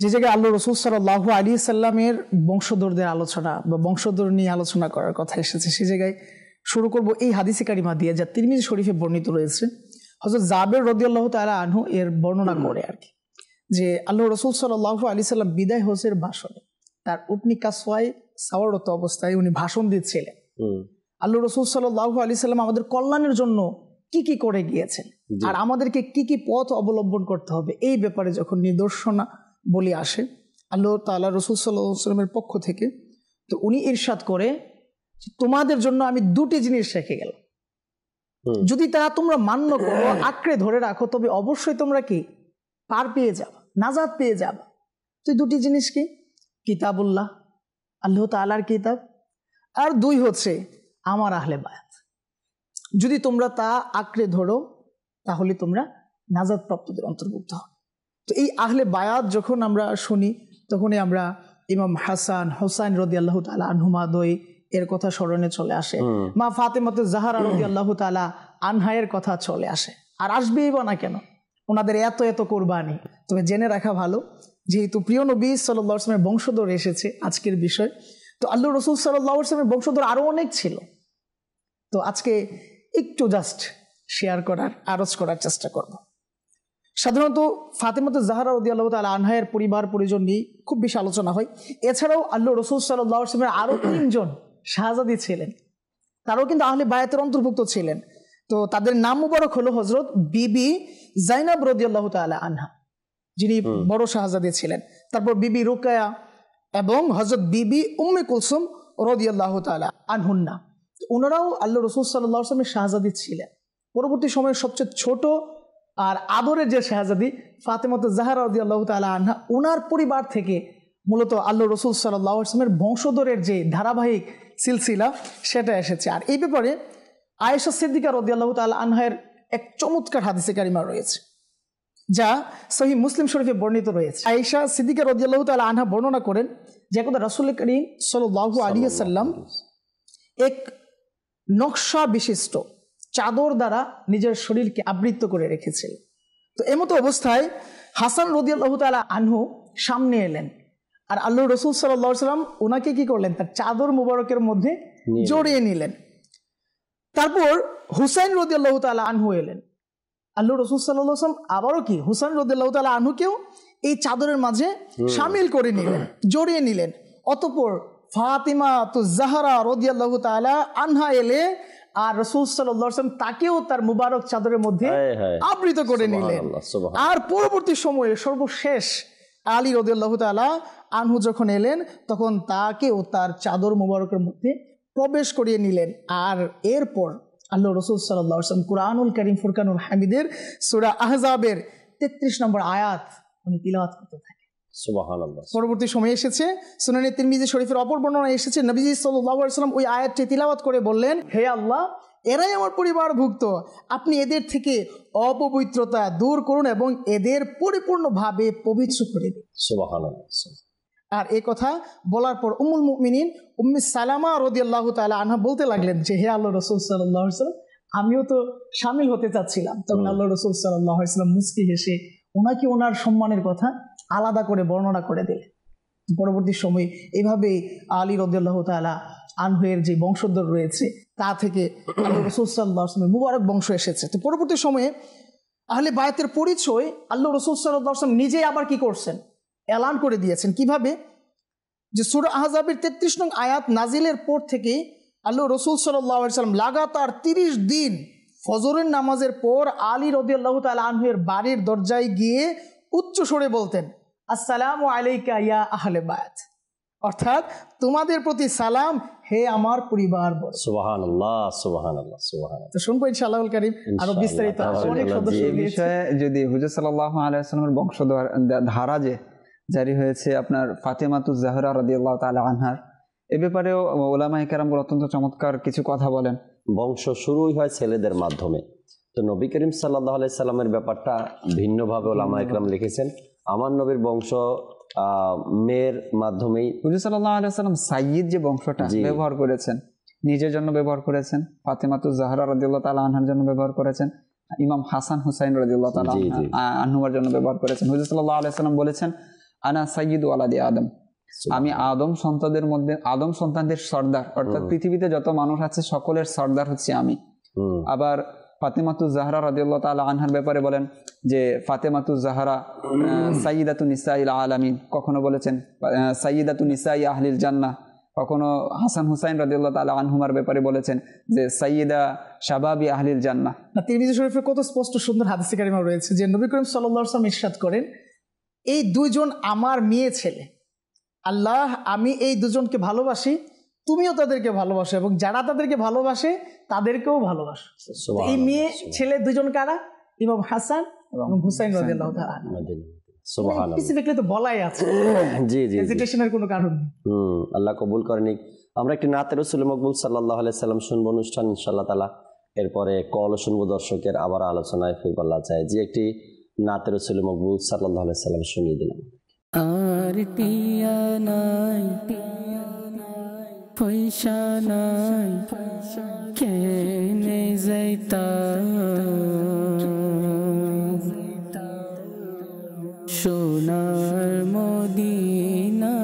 যে জায়গায় আল্লাহ রসুল সাল্লাহ আলী সাল্লামের বংশধরদের আলোচনা বা বংশধর নিয়ে আলোচনা করার কথা এসেছে সে জায়গায় শুরু করব এই হাদিসে কারিমা দিয়ে যা তিরমিজ শরীফে বর্ণিত রয়েছে হজরত জাবের রদিয়াল্লাহ তালা আনহু এর বর্ণনা করে আর কি যে আল্লাহ রসুল সাল্লাহ আলি সাল্লাম বিদায় হোসের ভাষণে তার উপনি কাসওয়ায় সাওয়ারত অবস্থায় উনি ভাষণ দিচ্ছিলেন আল্লাহ রসুল সাল্লাহ আলি সাল্লাম আমাদের কল্যাণের জন্য কি কি করে গিয়েছেন আর আমাদেরকে কি কি পথ অবলম্বন করতে হবে এই ব্যাপারে যখন নিদর্শনা বলে আসে আল্লাহ তাল্লাহ রসুল সাল্লামের পক্ষ থেকে তো উনি ইরশাদ করে তোমাদের জন্য আমি দুটি জিনিস রেখে গেলাম যদি তারা তোমরা মান্য করো আঁকড়ে ধরে রাখো তবে অবশ্যই তোমরা কি পার পেয়ে যাও নাজাদ পেয়ে যাব তুই দুটি জিনিস কি কিতাবুল্লাহ আল্লাহ তালার কিতাব আর দুই হচ্ছে আমার আহলে বায়াত যদি তোমরা তা আঁকড়ে ধরো তাহলে তোমরা নাজাদ প্রাপ্তদের অন্তর্ভুক্ত হবে তো এই আহলে বায়াত যখন আমরা শুনি তখনই আমরা ইমাম হাসান হোসাইন রদি আল্লাহ তালা আনহুমাদই এর কথা স্মরণে চলে আসে মা ফাতেমতে জাহারা রদি আল্লাহ তালা আনহায়ের কথা চলে আসে আর আসবেই বা না কেন ওনাদের এত এত কোরবানি তবে জেনে রাখা ভালো যেহেতু প্রিয় নবী সাল্লামের বংশধর এসেছে আজকের বিষয় তো আল্লু রসুল সাল্লামের বংশধর আরও অনেক ছিল তো আজকে একটু জাস্ট শেয়ার করার আরজ করার চেষ্টা করব সাধারণত ফাতেমত জাহারা উদ্দি আল্লাহ তাল আনহায়ের পরিবার পরিজন নিয়ে খুব বেশি আলোচনা হয় এছাড়াও আল্লু রসুল সাল্লামের আসলামের আরও তিনজন শাহজাদি ছিলেন তারাও কিন্তু আহলে বায়াতের অন্তর্ভুক্ত ছিলেন তো তাদের নাম মুবারক হলো হজরত বিবি জাইনাব রদিয়াল্লাহ তালা আনহা যিনি বড় শাহজাদে ছিলেন তারপর বিবি রুকায়া এবং হজরত বিবি উম্মে কুলসুম রদিয়াল্লাহ তালা আনহুন্না ওনারাও আল্লাহ রসুল সাল্লাহ আসলামের শাহজাদি ছিলেন পরবর্তী সময়ে সবচেয়ে ছোট আর আদরের যে শাহজাদি ফাতেমত জাহার রদি আল্লাহ তালা আনহা ওনার পরিবার থেকে মূলত আল্লাহ রসুল সাল্লাহ আসলামের বংশধরের যে ধারাবাহিক সিলসিলা সেটা এসেছে আর এই ব্যাপারে আয়েশা সিদ্দিকা রদিয়াল্লাহ তাল আনহায়ের এক চমৎকার হাদিসে কারিমা রয়েছে যা সহি মুসলিম শরীফে বর্ণিত রয়েছে আয়েশা সিদ্দিকা রদিয়াল্লাহ তাল আনহা বর্ণনা করেন যে কথা রসুল করিম সাল্লু আলিয়া এক নকশা বিশিষ্ট চাদর দ্বারা নিজের শরীরকে আবৃত্ত করে রেখেছিল তো এমতো অবস্থায় হাসান রদিয়াল্লাহ তালা আনহু সামনে এলেন আর আল্লাহ রসুল সাল্লাহ সাল্লাম ওনাকে কি করলেন তার চাদর মুবারকের মধ্যে জড়িয়ে নিলেন তারপর হুসাইন রদিয়াল্লাহ তালা আনহু এলেন আল্লু রসুল সাল্লাম আবারও কি হুসাইন রদিয়াল্লাহ তালা আনহু কেউ এই চাদরের মাঝে সামিল করে নিলেন জড়িয়ে নিলেন অতপর ফাতিমা তো জাহারা রদিয়াল্লাহ তালা আনহা এলে আর রসুল সাল্লাম তাকেও তার মুবারক চাদরের মধ্যে আবৃত করে নিলেন আর পরবর্তী সময়ে সর্বশেষ আলী রদিয়াল্লাহ তালা আনহু যখন এলেন তখন তাকেও তার চাদর মুবারকের মধ্যে প্রবেশ করিয়ে নিলেন আর এরপর আল্লাহ রসুল সাল্লাম কুরআনুল করিম ফুরকানুল হামিদের সুরা আহজাবের তেত্রিশ নম্বর আয়াত উনি তিলাওয়াত করতে থাকেন পরবর্তী সময়ে এসেছে সুনানি তিরমিজি শরীফের অপর বর্ণনা এসেছে নবীজি সাল্লাম ওই আয়াতটি তিলাওয়াত করে বললেন হে আল্লাহ এরাই আমার পরিবারভুক্ত আপনি এদের থেকে অপবিত্রতা দূর করুন এবং এদের পরিপূর্ণভাবে পবিত্র করে দিন আর এই কথা বলার পর উমুল মুমিনিন উম্মি সালামা আল্লাহ তালা আনহা বলতে লাগলেন যে হে আল্লাহ রসুল সাল্লাহ আমিও তো সামিল হতে চাচ্ছিলাম তখন আল্লাহ রসুল সাল্লাহ সাল্লাম মুসকি হেসে ওনাকে ওনার সম্মানের কথা আলাদা করে বর্ণনা করে দিলেন পরবর্তী সময়ে এভাবে আলী রদুল্লাহ তালা আনহুয়ের যে বংশধর রয়েছে তা থেকে আল্লাহ রসুল সাল্লাহ মুবারক বংশ এসেছে তো পরবর্তী সময়ে আহলে বায়াতের পরিচয় আল্লাহ রসুল সাল্লাহ আসলাম নিজেই আবার কি করছেন অ্যালান করে দিয়েছেন কিভাবে যে সুর আহজাবের তেত্রিশ নং আয়াত নাজিলের পর থেকে আল্লু রসুল সাল্লাম লাগাতার তিরিশ দিন ফজরের নামাজের পর আলী রদিয়াল্লাহ তাল আহমের বাড়ির দরজায় গিয়ে উচ্চ সরে বলতেন আসসালাম আলাইকা ইয়া আহলে বায়াত অর্থাৎ তোমাদের প্রতি সালাম হে আমার পরিবার সুবাহান বিস্তারিত যদি হুজুর সাল্লাল্লাহু আলাইসালামের বংশ ধারা যে জারি হয়েছে আপনার ফাতেমাতু জাহরা রাদিয়াল্লাহ তালা আনহার এ ব্যাপারেও ওলামা কেরামগুলো অত্যন্ত চমৎকার কিছু কথা বলেন বংশ শুরুই হয় ছেলেদের মাধ্যমে তো নবী করিম সাল্লাহ আলাইসাল্লামের ব্যাপারটা ভিন্নভাবে ওলামা একরাম লিখেছেন আমার নবীর বংশ মেয়ের মাধ্যমেই হুজুর সাল্লাহ আলাইসাল্লাম সাইয়িদ যে বংশটা ব্যবহার করেছেন নিজের জন্য ব্যবহার করেছেন ফাতেমাতু জাহরা রাদিউল্লাহ তালা আনহার জন্য ব্যবহার করেছেন ইমাম হাসান হুসাইন রাদিউল্লাহ তালা আনহুমার জন্য ব্যবহার করেছেন হুজুর সাল্লাহ আলাইসাল্লাম বলেছেন আনা সাইয়িদ ওয়ালাদি আদম আমি আদম সন্তানদের মধ্যে আদম সন্তানদের সর্দার অর্থাৎ পৃথিবীতে যত মানুষ আছে সকলের সর্দার হচ্ছে আমি আবার ফাতেমাতু জাহরা রাদিউল্লাহ তাআলা আনহার ব্যাপারে বলেন যে ফাতেমাতু জাহরা সাইয়িদাতু নিসাইল আলামিন কখনো বলেছেন সাইয়িদাতু নিসাই আহলিল জান্নাহ কখনো হাসান হুসাইন রাদিউল্লাহ তাআলা আনহুমার ব্যাপারে বলেছেন যে সাইয়্যিদা শাবাবি আহলিল জান্নাহ না তিরমিজি শরীফের কত স্পষ্ট সুন্দর হাদিসে কারিমা রয়েছে যে নবী করিম সাল্লাল্লাহু আলাইহি ইরশাদ করেন এই দুজন আমার মেয়ে ছেলে আল্লাহ আমি এই দুজনকে ভালোবাসি তুমিও তাদেরকে ভালোবাসো এবং যারা তাদেরকে ভালোবাসে তাদেরকেও ভালোবাসো এই মেয়ে ছেলে দুজন কারা ইমাম হাসান এবং হুসাইন একটি সাল্লাম অনুষ্ঠান এরপরে কল শুনবো দর্শকের আবার আলোচনায় ফিরবাল্লা চাই যে একটি নাতে রসুল মকবুল সাল্লাহ সাল্লাম শুনিয়ে দিলাম আর টিয়া নাই পয়সা নাই কেনে যাইতা সোনার মদিনা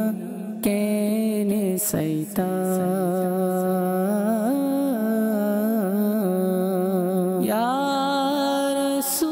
কেনে সাইতা সু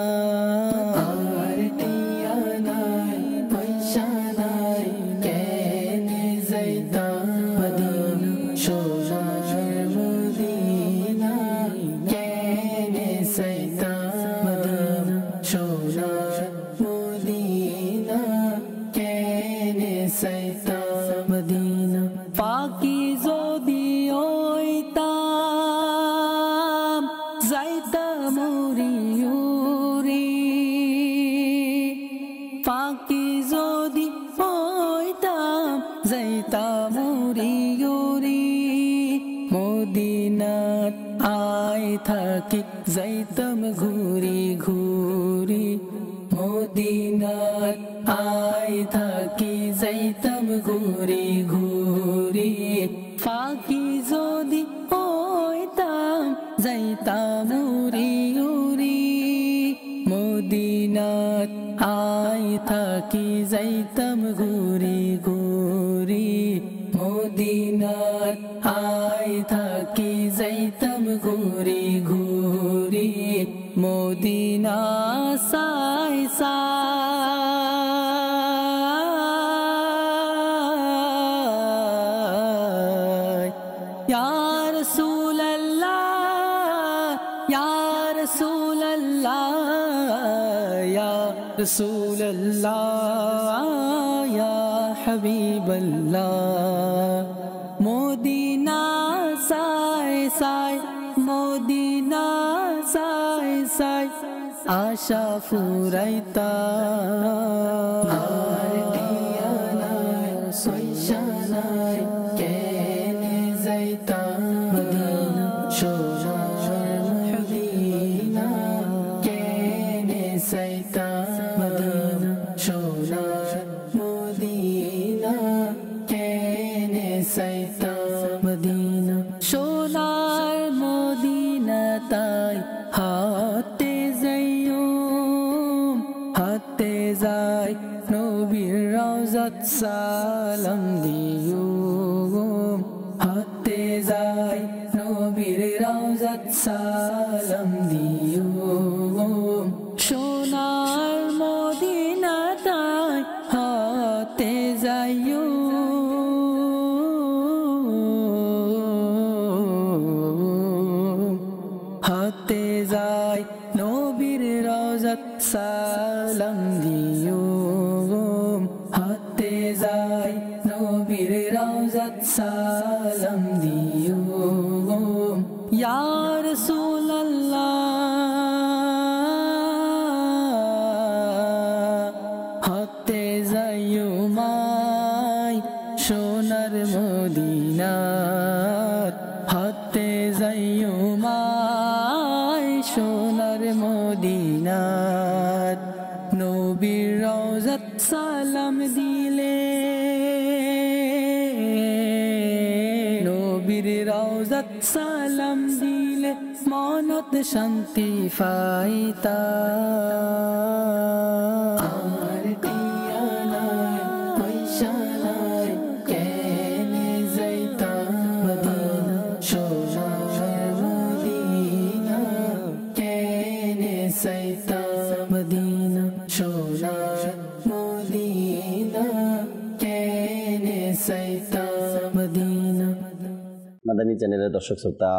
দর্শক শ্রোতা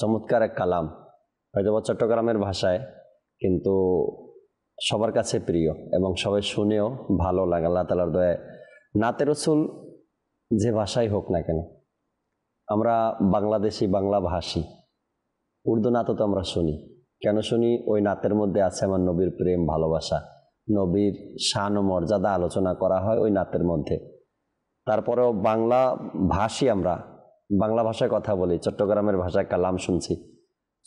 চমৎকার এক কালাম হয়তো বা চট্টগ্রামের ভাষায় কিন্তু সবার কাছে প্রিয় এবং সবাই শুনেও ভালো লাগে আল্লাহ তালার দয়ায় নাতে রসুল যে ভাষাই হোক না কেন আমরা বাংলাদেশি বাংলা ভাষী উর্দু নাত তো আমরা শুনি কেন শুনি ওই নাতের মধ্যে আছে আমার নবীর প্রেম ভালোবাসা নবীর শান ও মর্যাদা আলোচনা করা হয় ওই নাতের মধ্যে তারপরেও বাংলা ভাষী আমরা বাংলা ভাষায় কথা বলি চট্টগ্রামের ভাষায় কালাম শুনছি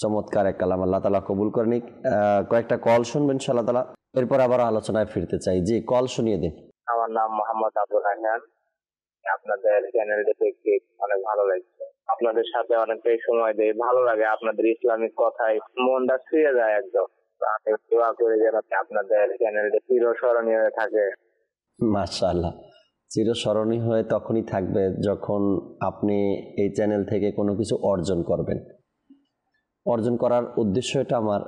চমৎকার এক কালাম আল্লাহ তালা কবুল করেনি কয়েকটা কল শুনবেন সাল্লাহ তালা এরপর আবার আলোচনায় ফিরতে চাই যে কল শুনিয়ে দিন আমার নাম মোহাম্মদ আব্দুল হাসান আপনাদের চ্যানেলটা দেখতে অনেক ভালো লাগছে আপনাদের সাথে অনেকটাই সময় দেয় ভালো লাগে আপনাদের ইসলামিক কথায় মনটা ছুঁয়ে যায় একদম আপনাদের চ্যানেলটা চিরস্মরণীয় থাকে মাসা আল্লাহ চিরস্মরণীয় হয়ে তখনই থাকবে যখন আপনি এই চ্যানেল থেকে কোনো কিছু অর্জন করবেন অর্জন করার উদ্দেশ্য এটা আমার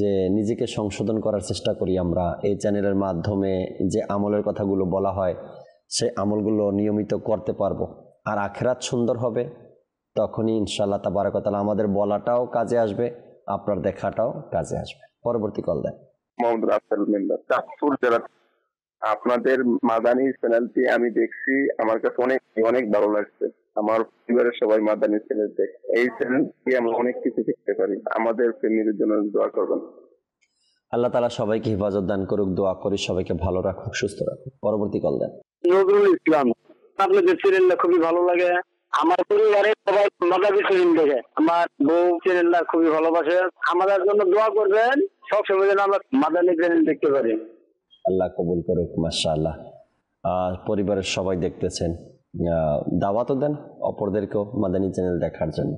যে নিজেকে সংশোধন করার চেষ্টা করি আমরা এই চ্যানেলের মাধ্যমে যে আমলের কথাগুলো বলা হয় সেই আমলগুলো নিয়মিত করতে পারবো আর আখেরাত সুন্দর হবে তখনই ইনশাল্লাহ তা তাবারকতালা আমাদের বলাটাও কাজে আসবে আপনার দেখাটাও কাজে আসবে পরবর্তী কল দেন মোহাম্মদ রাসেল মিল্লা চাঁদপুর জেলা আপনাদের মাদানি চ্যানেলটি আমি দেখছি আমার কাছে অনেক অনেক ভালো লাগছে আমার পরিবারের সবাই মাদানি চ্যানেল দেখে এই চ্যানেল থেকে আমরা অনেক কিছু শিখতে পারি আমাদের ফ্যামিলির জন্য দোয়া করবেন আল্লাহ তালা সবাইকে হেফাজত দান করুক দোয়া করি সবাইকে ভালো রাখুক সুস্থ রাখুক পরবর্তী কল দেন নজরুল ইসলাম আপনাদের চ্যানেলটা খুবই ভালো লাগে আমার পরিবারে সবাই মাদানি চ্যানেল দেখে আমার বউ চ্যানেলটা খুবই ভালোবাসে আমাদের জন্য দোয়া করবেন সবসময় যেন আমরা মাদানি চ্যানেল দেখতে পারি আল্লাহ কবুল করুক মাসা আল্লাহ পরিবারের সবাই দেখতেছেন দাওয়াতও দেন অপরদেরকেও মাদানী চ্যানেল দেখার জন্য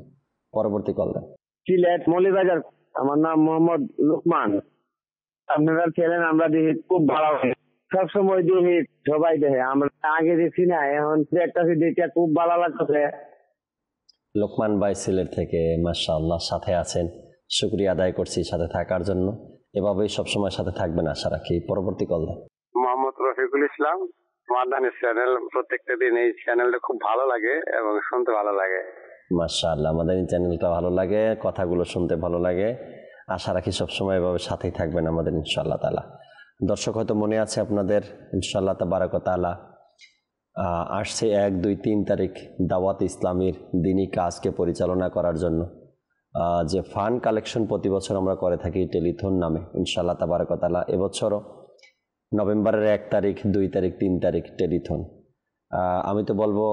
পরবর্তী কল দেন সিলেট মলিবাজার আমার নাম মোহাম্মদ লুকমান আপনারা ছিলেন আমরা দেখি খুব ভালো হয় সবসময় দেখি সবাই দেখে আমরা আগে দেখি না এখন একটা দেখে খুব ভালো লাগছে লোকমান ভাই সিলেট থেকে মাসা আল্লাহ সাথে আছেন শুক্রিয়া আদায় করছি সাথে থাকার জন্য এভাবেই সবসময় সাথে থাকবেন আশা রাখি পরবর্তী কল মোহাম্মদ রফিকুল ইসলাম মাদানের চ্যানেল প্রত্যেকটা দিন এই চ্যানেলটা খুব ভালো লাগে এবং শুনতে ভালো লাগে মাশাআল্লাহ আমাদের এই চ্যানেলটা ভালো লাগে কথাগুলো শুনতে ভালো লাগে আশা রাখি সবসময় এভাবে সাথেই থাকবেন আমাদের ইনশাআল্লাহ তালা দর্শক হয়তো মনে আছে আপনাদের ইনশাআল্লাহ তাবারকতালা আসছে এক দুই তিন তারিখ দাওয়াত ইসলামীর দিনই কাজকে পরিচালনা করার জন্য যে ফান কালেকশন প্রতি বছর আমরা করে থাকি টেলিথন নামে ইনশাল্লাহ তাবারকতালা এবছরও নভেম্বরের এক তারিখ দুই তারিখ তিন তারিখ টেলিথন আমি তো বলবো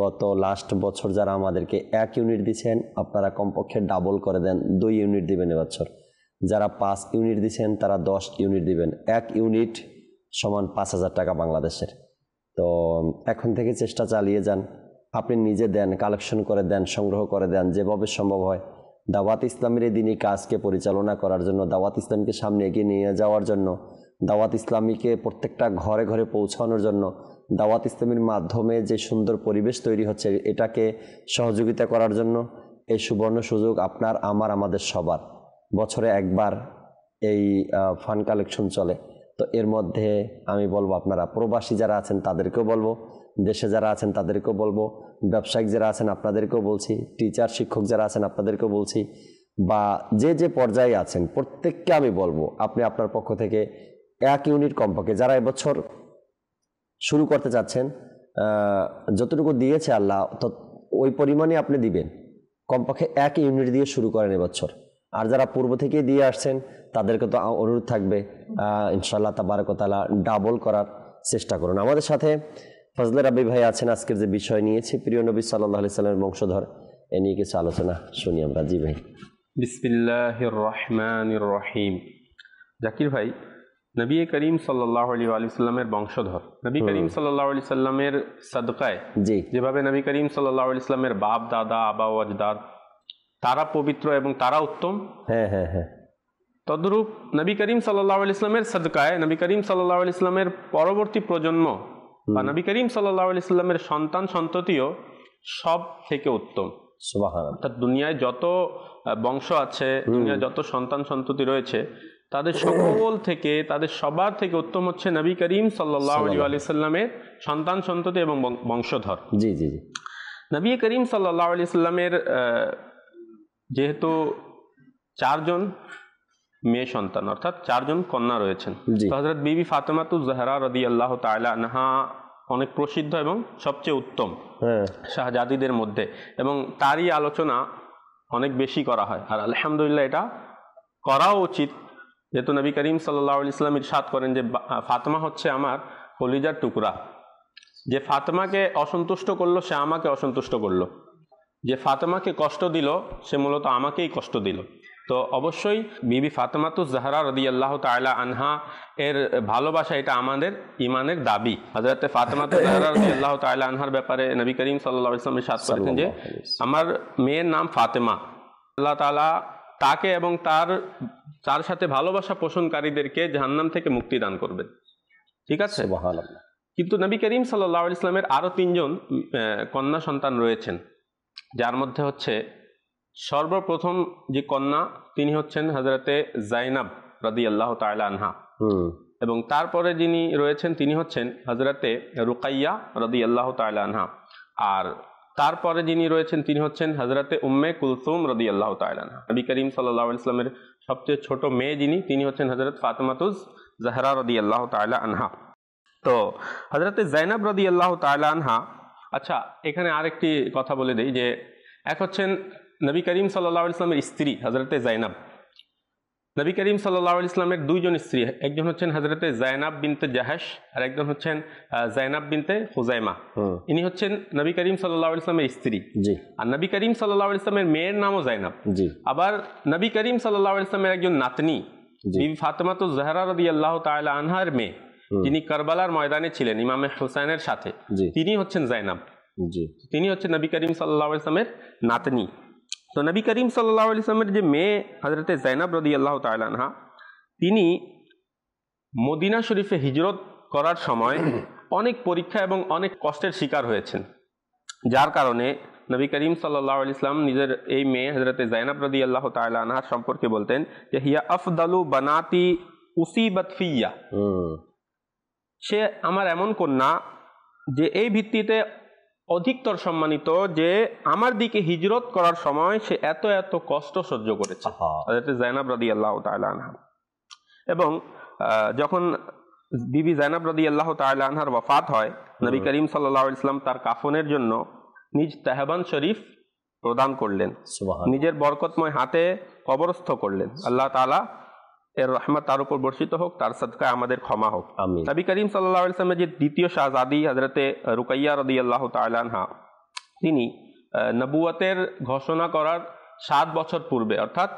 গত লাস্ট বছর যারা আমাদেরকে এক ইউনিট দিচ্ছেন আপনারা কমপক্ষে ডাবল করে দেন দুই ইউনিট দিবেন এবছর যারা পাঁচ ইউনিট দিচ্ছেন তারা দশ ইউনিট দিবেন এক ইউনিট সমান পাঁচ হাজার টাকা বাংলাদেশের তো এখন থেকে চেষ্টা চালিয়ে যান আপনি নিজে দেন কালেকশন করে দেন সংগ্রহ করে দেন যেভাবে সম্ভব হয় দাওয়াত ইসলামের দিনই কাজকে পরিচালনা করার জন্য দাওয়াত ইসলামকে সামনে এগিয়ে নিয়ে যাওয়ার জন্য দাওয়াত ইসলামীকে প্রত্যেকটা ঘরে ঘরে পৌঁছানোর জন্য দাওয়াত ইসলামীর মাধ্যমে যে সুন্দর পরিবেশ তৈরি হচ্ছে এটাকে সহযোগিতা করার জন্য এই সুবর্ণ সুযোগ আপনার আমার আমাদের সবার বছরে একবার এই ফান্ড কালেকশন চলে তো এর মধ্যে আমি বলবো আপনারা প্রবাসী যারা আছেন তাদেরকেও বলবো দেশে যারা আছেন তাদেরকেও বলবো ব্যবসায়িক যারা আছেন আপনাদেরকেও বলছি টিচার শিক্ষক যারা আছেন আপনাদেরকেও বলছি বা যে যে পর্যায়ে আছেন প্রত্যেককে আমি বলবো আপনি আপনার পক্ষ থেকে এক ইউনিট কমপক্ষে যারা এবছর শুরু করতে চাচ্ছেন যতটুকু দিয়েছে আল্লাহ তো ওই পরিমাণে আপনি দিবেন কমপক্ষে এক ইউনিট দিয়ে শুরু করেন এবছর আর যারা পূর্ব থেকে দিয়ে আসছেন তাদেরকে তো অনুরোধ থাকবে ইনশাল্লাহ তা বারকতালা ডাবল করার চেষ্টা করুন আমাদের সাথে ফজলে আবি ভাই আছেন আজকের যে বিষয় নিয়েছে প্রিয় নবী সাল্লাহ সাল্লামের বংশধর এ নিয়ে কিছু আলোচনা শুনি আমরা জি ভাই বিসমিল্লাহ রহমান রহিম জাকির ভাই নবী করিম সাল্লাহ আলী আলি সাল্লামের বংশধর নবী করিম সাল্লাহ আলি সাল্লামের সদকায় জি যেভাবে নবী করিম সাল্লাহ আলি সাল্লামের বাপ দাদা আবা আজদাদ তারা পবিত্র এবং তারা উত্তম হ্যাঁ হ্যাঁ হ্যাঁ তদরূপ নবী করিম সাল্লাহ আলি ইসলামের সদকায় নবী করিম সাল্লাহ আলি ইসলামের পরবর্তী প্রজন্ম বা নবী করিম সাল্লাহ আলি সাল্লামের সন্তান সন্ততিও সব থেকে উত্তম অর্থাৎ দুনিয়ায় যত বংশ আছে দুনিয়ায় যত সন্তান সন্ততি রয়েছে তাদের সকল থেকে তাদের সবার থেকে উত্তম হচ্ছে নবী করিম সাল্লাহ আলী সাল্লামের সন্তান সন্ততি এবং বংশধর জি জি জি নবী করিম সাল্লাহ আলি সাল্লামের যেহেতু চারজন মেয়ে সন্তান অর্থাৎ চারজন কন্যা রয়েছেন হজরত বিবি তু জাহরা রদি আল্লাহ নাহা অনেক প্রসিদ্ধ এবং সবচেয়ে উত্তম হ্যাঁ। শাহজাদিদের মধ্যে এবং তারই আলোচনা অনেক বেশি করা হয় আর আলহামদুলিল্লাহ এটা করাও উচিত যেহেতু নবী করিম সাল্লাহ ইসলাম ইরশাদ করেন যে ফাতেমা হচ্ছে আমার কলিজার টুকরা যে ফাতেমাকে অসন্তুষ্ট করলো সে আমাকে অসন্তুষ্ট করলো যে ফাতেমাকে কষ্ট দিল সে মূলত আমাকেই কষ্ট দিল তো অবশ্যই বিবি ফাতেমাতু জাহরা রদি আল্লাহ তালা আনহা এর ভালোবাসা এটা আমাদের ইমানের দাবি হাজারতে ফাতেমাতু জাহরা রদি আল্লাহ তালা আনহার ব্যাপারে নবী করিম সাল্লাহ ইসলামের সাত করেছেন যে আমার মেয়ের নাম ফাতেমা আল্লাহ তালা তাকে এবং তার তার সাথে ভালোবাসা পোষণকারীদেরকে জাহান্নাম থেকে মুক্তি দান করবেন ঠিক আছে কিন্তু নবী করিম সাল্লাহ ইসলামের আরও তিনজন কন্যা সন্তান রয়েছেন যার মধ্যে হচ্ছে সর্বপ্রথম যে কন্যা তিনি হচ্ছেন হজরতে জাইনাব রাদি আল্লাহ তালা আনহা এবং তারপরে যিনি রয়েছেন তিনি হচ্ছেন হজরতে রুকাইয়া রদি আল্লাহ তাইলানহা আর তারপরে যিনি রয়েছেন তিনি হচ্ছেন হজরতে উম্মে কুলসুম রদি আল্লাহ তাইলানহা নবী করিম সাল্লাহ ইসলামের সবচেয়ে ছোট মেয়ে যিনি তিনি হচ্ছেন হজরত ফাতেমাতুজ জাহরা রদি আল্লাহ তাইলা আনহা তো হজরতে জাইনাব রদি আল্লাহ তাইলা আনহা আচ্ছা এখানে আরেকটি কথা বলে দিই যে এক হচ্ছেন নবী করিম সাল্লাহ ইসলামের স্ত্রী হজরতে জাইনাব নবী করিম সাল্লাহ ইসলামের দুইজন স্ত্রী একজন হচ্ছেন হজরতে জায়নাব বিনতে জাহাস আর একজন হচ্ছেন জায়নাব বিনতে হুজাইমা ইনি হচ্ছেন নবী করিম সাল্লাহ ইসলামের স্ত্রী জি আর নবী করিম সাল্লাহ ইসলামের মেয়ের নামও জাইনাব জি আবার নবী করিম সাল্লাহ ইসলামের একজন নাতনি বিবি ফাতেমাতু জাহরা রদি আল্লাহ তালা আনহার মেয়ে তিনি কারবালার ময়দানে ছিলেন ইমামে হুসাইনের সাথে তিনি হচ্ছেন জাইনাব জি তিনি হচ্ছেন নবী করিম সাল্লা ইসলামের নাতনি তো নবী করিম সাল্লাহ আলিয়ামের যে মেয়ে হজরতে জাইনাব রদি আল্লাহ তালানহা তিনি মদিনা শরীফে হিজরত করার সময় অনেক পরীক্ষা এবং অনেক কষ্টের শিকার হয়েছেন যার কারণে নবী করিম সাল্লাহ ইসলাম নিজের এই মেয়ে হজরতে জাইনাব রদি আল্লাহ তালাহার সম্পর্কে বলতেন যে হিয়া আফদালু বানাতি উসিবত ফিয়া সে আমার এমন কন্যা যে এই ভিত্তিতে অধিকতর সম্মানিত যে আমার দিকে হিজরত করার সময় সে এত এত কষ্ট সহ্য করেছে জাইনাব রাদি আল্লাহ আনহা এবং যখন বিবি জাইনাব রাদি আল্লাহ আনহার ওয়াফাত হয় নবী করিম সাল্লাহ ইসলাম তার কাফনের জন্য নিজ তেহবান শরীফ প্রদান করলেন নিজের বরকতময় হাতে কবরস্থ করলেন আল্লাহ তালা এর রহমত তার উপর বর্ষিত হোক তার সদকায় আমাদের ক্ষমা হোক নবী করিম সাল্লাহ ইসলামের যে দ্বিতীয় শাহজাদি হজরতে রুকাইয়া রদি আল্লাহ তালানহা তিনি নবুয়তের ঘোষণা করার সাত বছর পূর্বে অর্থাৎ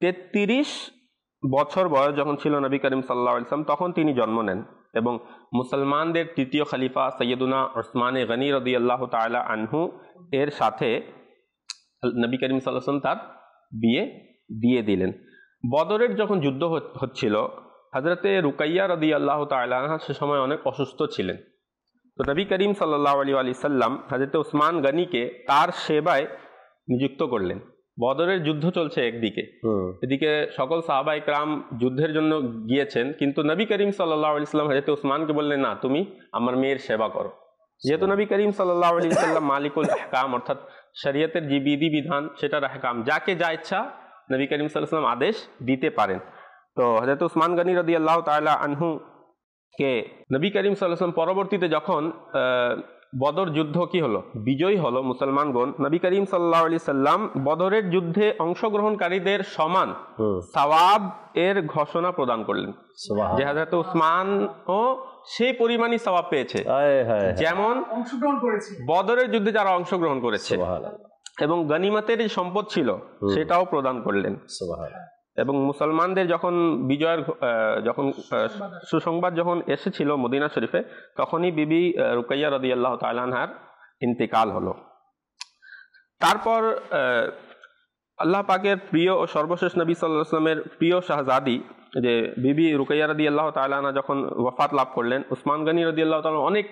তেত্রিশ বছর বয়স যখন ছিল নবী করিম সাল্লাহ ইসলাম তখন তিনি জন্ম নেন এবং মুসলমানদের তৃতীয় খলিফা সৈয়দুনা ওসমান গনি রদি আল্লাহ তালা আনহু এর সাথে নবী করিম সাল্লাহ তার বিয়ে দিয়ে দিলেন বদরের যখন যুদ্ধ হচ্ছিল হজরতে রুকাইয়া রদি আল্লাহ তালাহা সে সময় অনেক অসুস্থ ছিলেন তো নবী করিম সাল্লাহ আলী আলি সাল্লাম হজরতে ওসমান গনিকে তার সেবায় নিযুক্ত করলেন বদরের যুদ্ধ চলছে একদিকে এদিকে সকল সাহাবা ইকরাম যুদ্ধের জন্য গিয়েছেন কিন্তু নবী করিম সাল্লাহ আলি সাল্লাম হজরতে ওসমানকে বললেন না তুমি আমার মেয়ের সেবা করো যেহেতু নবী করিম সাল্লাহ আলি সাল্লাম মালিকুল হেকাম অর্থাৎ শরীয়তের যে বিধি বিধান সেটার হেকাম যাকে যা ইচ্ছা নবী করিম সাল্লাম আদেশ দিতে পারেন তো হজরত উসমান গনি রদি আল্লাহ তাল্লাহ আনহু কে নবী করিম সাল্লাম পরবর্তীতে যখন বদর যুদ্ধ কি হলো বিজয়ী হলো মুসলমানগণ নবী করিম সাল্লা আলি সাল্লাম বদরের যুদ্ধে অংশগ্রহণকারীদের সমান সওয়াব এর ঘোষণা প্রদান করলেন যে হাজার উসমান ও সেই পরিমাণই সওয়াব পেয়েছে যেমন বদরের যুদ্ধে যারা অংশগ্রহণ করেছে এবং গনিমতের যে সম্পদ ছিল সেটাও প্রদান করলেন এবং মুসলমানদের যখন বিজয়ের যখন সুসংবাদ যখন এসেছিল মদিনা শরীফে তখনই বিবি রুকাইয়া রদি আল্লাহ তালানহার ইন্তিকাল হলো তারপর আল্লাহ পাকের প্রিয় ও সর্বশেষ নবী সাল্লাহ আসলামের প্রিয় শাহজাদি যে বিবি রুকাইয়া রদি আল্লাহ তালানা যখন ওয়াফাত লাভ করলেন উসমান গানি রদি আল্লাহ তাল অনেক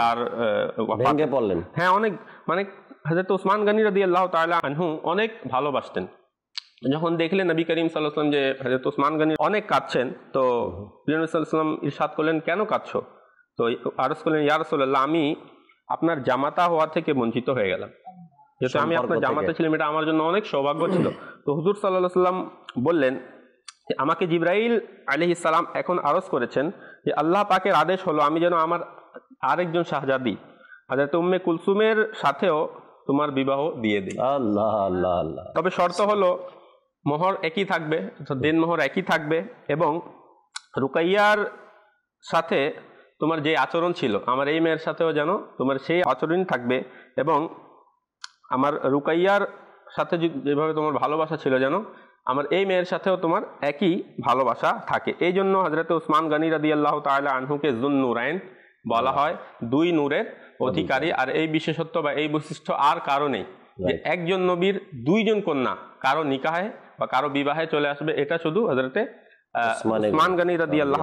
তার হ্যাঁ অনেক মানে হজরত ওসমান গনি রদি আল্লাহ তালা আনহু অনেক ভালোবাসতেন যখন দেখলেন নবী করিম সাল্লাহাম যে হজরত ওসমান গনির অনেক কাঁদছেন তো প্রিয়নসাল্লাম ইরশাদ করলেন কেন কাঁদছ তো আরস করলেন ইয়ারসোল্লাহ আমি আপনার জামাতা হওয়া থেকে বঞ্চিত হয়ে গেলাম যেহেতু আমি আপনার জামাতা ছিলাম এটা আমার জন্য অনেক সৌভাগ্য ছিল তো হুজুর সাল্লাহ সাল্লাম বললেন আমাকে জিব্রাইল আলি ইসালাম এখন আরস করেছেন যে আল্লাহ পাকের আদেশ হলো আমি যেন আমার আরেকজন শাহজাদি হাজার উম্মে কুলসুমের সাথেও তোমার বিবাহ দিয়ে দিই আল্লাহ আল্লাহ আল্লাহ তবে শর্ত হলো মোহর একই থাকবে দেন মোহর একই থাকবে এবং রুকাইয়ার সাথে তোমার যে আচরণ ছিল আমার এই মেয়ের সাথেও যেন তোমার সেই আচরণই থাকবে এবং আমার রুকাইয়ার সাথে যেভাবে তোমার ভালোবাসা ছিল যেন আমার এই মেয়ের সাথেও তোমার একই ভালোবাসা থাকে এই জন্য হজরত ওসমান গানি রাদি আল্লাহ তাহলে আনহুকে জুন নুরায়ন বলা হয় দুই নূরের অধিকারী আর এই বিশেষত্ব বা এই বৈশিষ্ট্য আর কারো নেই যে একজন নবীর দুইজন কন্যা কারো নিকাহে বা কারো বিবাহে চলে আসবে এটা শুধু হজরতে গানি রাদি আল্লাহ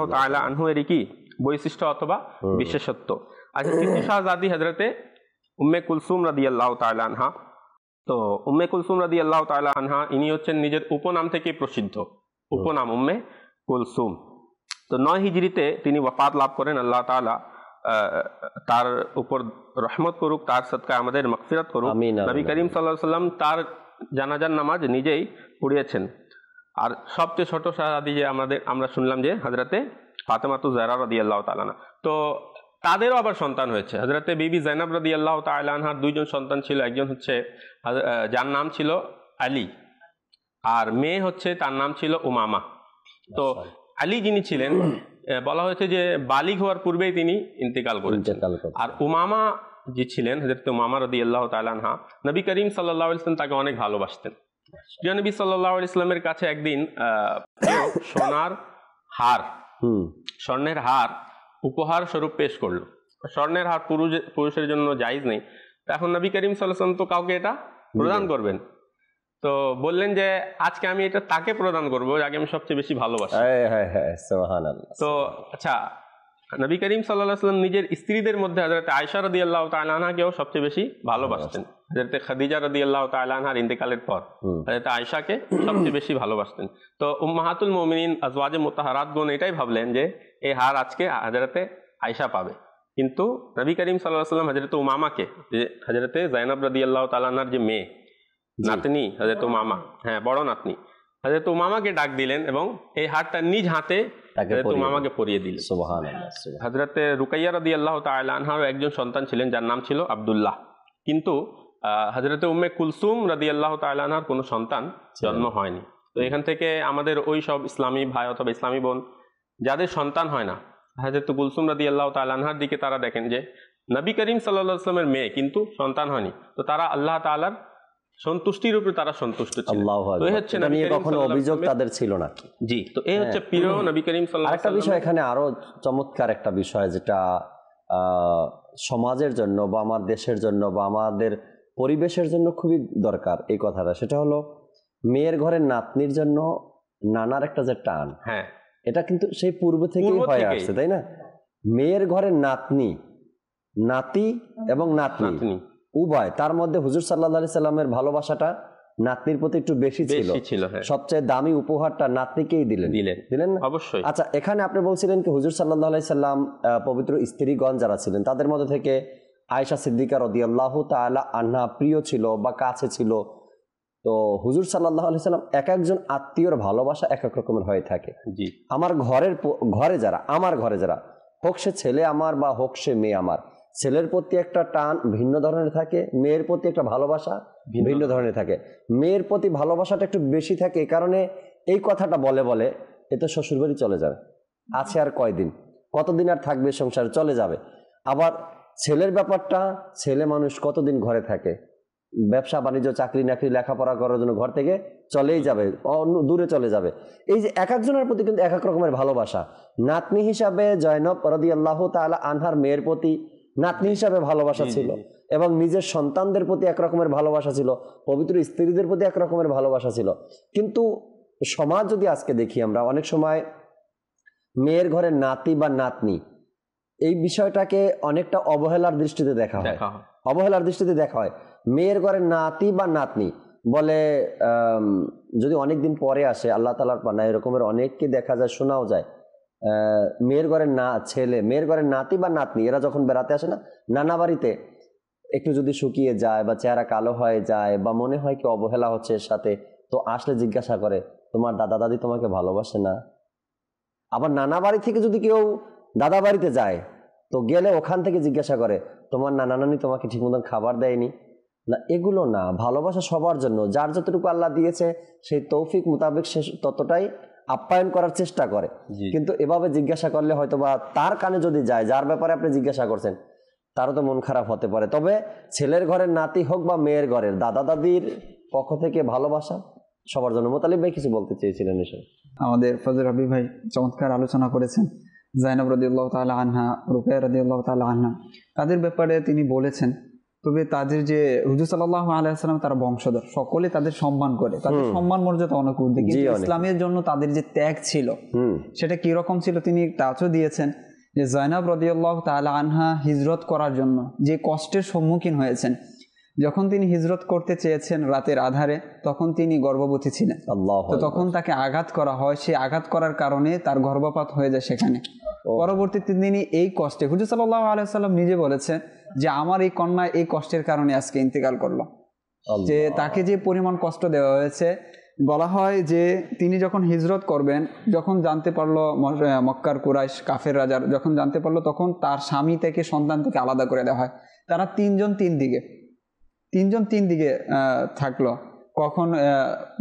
কি বৈশিষ্ট্য অথবা বিশেষত্ব আচ্ছা শাহজাদি উম্মে কুলসুম রাদি আল্লাহ আনহা তো উম্মে কুলসুম রাদি আল্লাহ আনহা ইনি হচ্ছেন নিজের উপনাম থেকে প্রসিদ্ধ উপনাম উম্মে কুলসুম তো নয় হিজড়িতে তিনি ওয়াফাত লাভ করেন আল্লাহ তালা তার উপর রহমত করুক তার সৎকা আমাদের মকফিরাত করুক নবী করিম সাল্লাহ সাল্লাম তার জানাজার নামাজ নিজেই পড়িয়েছেন আর সবচেয়ে ছোট সাহাদি যে আমাদের আমরা শুনলাম যে হাজরাতে ফাতেমাতু জারা রদি আল্লাহ তালানা তো তাদেরও আবার সন্তান হয়েছে হাজরাতে বিবি জাইনাব রদি আল্লাহ তালানহার দুইজন সন্তান ছিল একজন হচ্ছে যার নাম ছিল আলী আর মেয়ে হচ্ছে তার নাম ছিল উমামা তো আচ্ছা। আলী যিনি ছিলেন বলা হয়েছে যে বালিক হওয়ার পূর্বেই তিনি ইন্তেকাল করেছেন আর উমামা যে ছিলেন হজরত উমামা রদি আল্লাহ তালানহা নবী করিম সাল্লাহ ইসলাম তাকে অনেক ভালোবাসতেন প্রিয় নবী সাল্লাহ ইসলামের কাছে একদিন সোনার হার স্বর্ণের হার উপহার স্বরূপ পেশ করলো স্বর্ণের হার পুরুষ পুরুষের জন্য জায়জ নেই এখন নবী করিম সাল্লাহ তো কাউকে এটা প্রদান করবেন তো বললেন যে আজকে আমি এটা তাকে প্রদান করবো আগে আমি সবচেয়ে বেশি ভালোবাসি তো আচ্ছা নবী করিম সাল্লাম নিজের স্ত্রীদের মধ্যে হজরত আয়সা রদি আল্লাহ তালাহাকেও সবচেয়ে বেশি ভালোবাসতেন হজরত খাদিজা রদি আল্লাহ তালাহার ইন্তেকালের পর হজরত আয়সাকে সবচেয়ে বেশি ভালোবাসতেন তো উম্মাহাতুল মোমিনিন আজওয়াজে মোতাহারাত গুণ এটাই ভাবলেন যে এই হার আজকে হাজারতে আয়সা পাবে কিন্তু নবী করিম সাল্লাহ সাল্লাম হজরত উমামাকে যে হজরতে জাইনাব রদি আল্লাহ তালাহার যে মেয়ে নাতনি হাজরত মামা হ্যাঁ বড় নাতনি হাজরত মামাকে ডাক দিলেন এবং এই হারটা নিজ হাতে মামাকে পরিয়ে দিলেন রুকাইয়া রদি আল্লাহ একজন সন্তান ছিলেন যার নাম ছিল আবদুল্লাহ কিন্তু উম্মে কুলসুম রদি আল্লাহ কোনো সন্তান জন্ম হয়নি তো এখান থেকে আমাদের ওই সব ইসলামী ভাই অথবা ইসলামী বোন যাদের সন্তান হয় না হাজরত কুলসুম রাদি আল্লাহ তালাহার দিকে তারা দেখেন যে নবী করিম সাল্লা মেয়ে কিন্তু সন্তান হয়নি তো তারা আল্লাহ তাল্লাহার সন্তুষ্টির উপরে তারা সন্তুষ্ট ছিল নিয়ে কখনো অভিযোগ তাদের ছিল না জি তো এই হচ্ছে হ্যাঁ, প্রিয় নবী করিম একটা বিষয় এখানে আরো চমৎকার একটা বিষয় যেটা সমাজের জন্য বা আমার দেশের জন্য বা আমাদের পরিবেশের জন্য খুবই দরকার এই কথাটা সেটা হলো মেয়ের ঘরের নাতনির জন্য নানার একটা যে টান হ্যাঁ এটা কিন্তু সেই পূর্ব থেকেই হয়ে আসছে তাই না মেয়ের ঘরে নাতনি নাতি এবং নাতনি উভয় তার মধ্যে হুজুর সাল্লাহ আলি সাল্লামের ভালোবাসাটা নাতনির প্রতি একটু বেশি ছিল হ্যাঁ। সবচেয়ে দামি উপহারটা নাতনিকেই দিলেন দিলেন দিলেন অবশ্যই আচ্ছা এখানে আপনি বলছিলেন কি হুজুর সাল্লাহ আলি সাল্লাম পবিত্র স্ত্রীগণ যারা ছিলেন তাদের মধ্যে থেকে আয়সা সিদ্দিকা রদিয়াল্লাহ তালা আন্না প্রিয় ছিল বা কাছে ছিল তো হুজুর সাল্লাহ আলি সাল্লাম এক একজন আত্মীয়র ভালোবাসা এক এক রকমের হয়ে থাকে জি আমার ঘরের ঘরে যারা আমার ঘরে যারা হোক সে ছেলে আমার বা হোক সে মেয়ে আমার ছেলের প্রতি একটা টান ভিন্ন ধরনের থাকে মেয়ের প্রতি একটা ভালোবাসা ভিন্ন ধরনের থাকে মেয়ের প্রতি ভালোবাসাটা একটু বেশি থাকে এই কারণে এই কথাটা বলে বলে এ তো শ্বশুরবাড়ি চলে যাবে আছে আর কয়দিন কতদিন আর থাকবে সংসার চলে যাবে আবার ছেলের ব্যাপারটা ছেলে মানুষ কতদিন ঘরে থাকে ব্যবসা বাণিজ্য চাকরি নাকরি লেখাপড়া করার জন্য ঘর থেকে চলেই যাবে অন্য দূরে চলে যাবে এই যে এক একজনের প্রতি কিন্তু এক এক রকমের ভালোবাসা নাতনি হিসাবে জয়নব রদি আল্লাহ তালা আনহার মেয়ের প্রতি নাতনি হিসাবে ভালোবাসা ছিল এবং নিজের সন্তানদের প্রতি একরকমের ভালোবাসা ছিল পবিত্র স্ত্রীদের প্রতি একরকমের ভালোবাসা ছিল কিন্তু সমাজ যদি আজকে দেখি আমরা অনেক সময় মেয়ের ঘরে নাতি বা নাতনি এই বিষয়টাকে অনেকটা অবহেলার দৃষ্টিতে দেখা হয় অবহেলার দৃষ্টিতে দেখা হয় মেয়ের ঘরে নাতি বা নাতনি বলে যদি অনেকদিন পরে আসে আল্লাহ তালার পানা এরকমের অনেককে দেখা যায় শোনাও যায় মেয়ের ঘরের না ছেলে মেয়ের ঘরের নাতি বা নাতনি এরা যখন বেড়াতে আসে না নানা বাড়িতে একটু যদি শুকিয়ে যায় বা চেহারা কালো হয়ে যায় বা মনে হয় কি অবহেলা হচ্ছে এর সাথে তো আসলে জিজ্ঞাসা করে তোমার দাদা দাদি তোমাকে ভালোবাসে না আবার নানা বাড়ি থেকে যদি কেউ দাদা বাড়িতে যায় তো গেলে ওখান থেকে জিজ্ঞাসা করে তোমার নানা নানি তোমাকে ঠিক মতন খাবার দেয়নি না এগুলো না ভালোবাসা সবার জন্য যার যতটুকু আল্লাহ দিয়েছে সেই তৌফিক মোতাবেক সে ততটাই আপ্যায়ন করার চেষ্টা করে কিন্তু এভাবে জিজ্ঞাসা করলে হয়তো বা তার কানে যদি যায় যার ব্যাপারে আপনি জিজ্ঞাসা করছেন তারও তো মন খারাপ হতে পারে তবে ছেলের ঘরের নাতি হোক বা মেয়ের ঘরের দাদা দাদির পক্ষ থেকে ভালোবাসা সবার জন্য মোতালিব ভাই কিছু বলতে চেয়েছিলেন এসব আমাদের ফজর হাবি ভাই চমৎকার আলোচনা করেছেন জাইনব রদিউল্লাহ তাল আনহা রদি রদিউল্লাহ তাল আনহা তাদের ব্যাপারে তিনি বলেছেন তবে তাদের যে হুজুর সাল্লাহ আলাইসালাম তার বংশধর সকলে তাদের সম্মান করে তাদের সম্মান মর্যাদা অনেক ঊর্ধ্বে ইসলামের জন্য তাদের যে ত্যাগ ছিল সেটা কিরকম ছিল তিনি টাচও দিয়েছেন যে জয়নাব রদিয়াল্লাহ তাহলে আনহা হিজরত করার জন্য যে কষ্টের সম্মুখীন হয়েছেন যখন তিনি হিজরত করতে চেয়েছেন রাতের আধারে তখন তিনি গর্ভবতী ছিলেন তো তখন তাকে আঘাত করা হয় সেই আঘাত করার কারণে তার গর্ভপাত হয়ে যায় সেখানে পরবর্তীতে তিনি এই কষ্টে হুজুর সাল্লাহ আলাইসাল্লাম নিজে বলেছেন যে আমার এই কন্যা এই কষ্টের কারণে আজকে ইন্তেকাল করলো যে তাকে যে পরিমাণ কষ্ট দেওয়া হয়েছে বলা হয় যে তিনি যখন হিজরত করবেন যখন জানতে পারলো মক্কার কুরাইশ কাফের রাজার যখন জানতে পারলো তখন তার স্বামী থেকে সন্তান থেকে আলাদা করে দেওয়া হয় তারা তিনজন তিন দিকে তিনজন তিন দিকে থাকলো কখন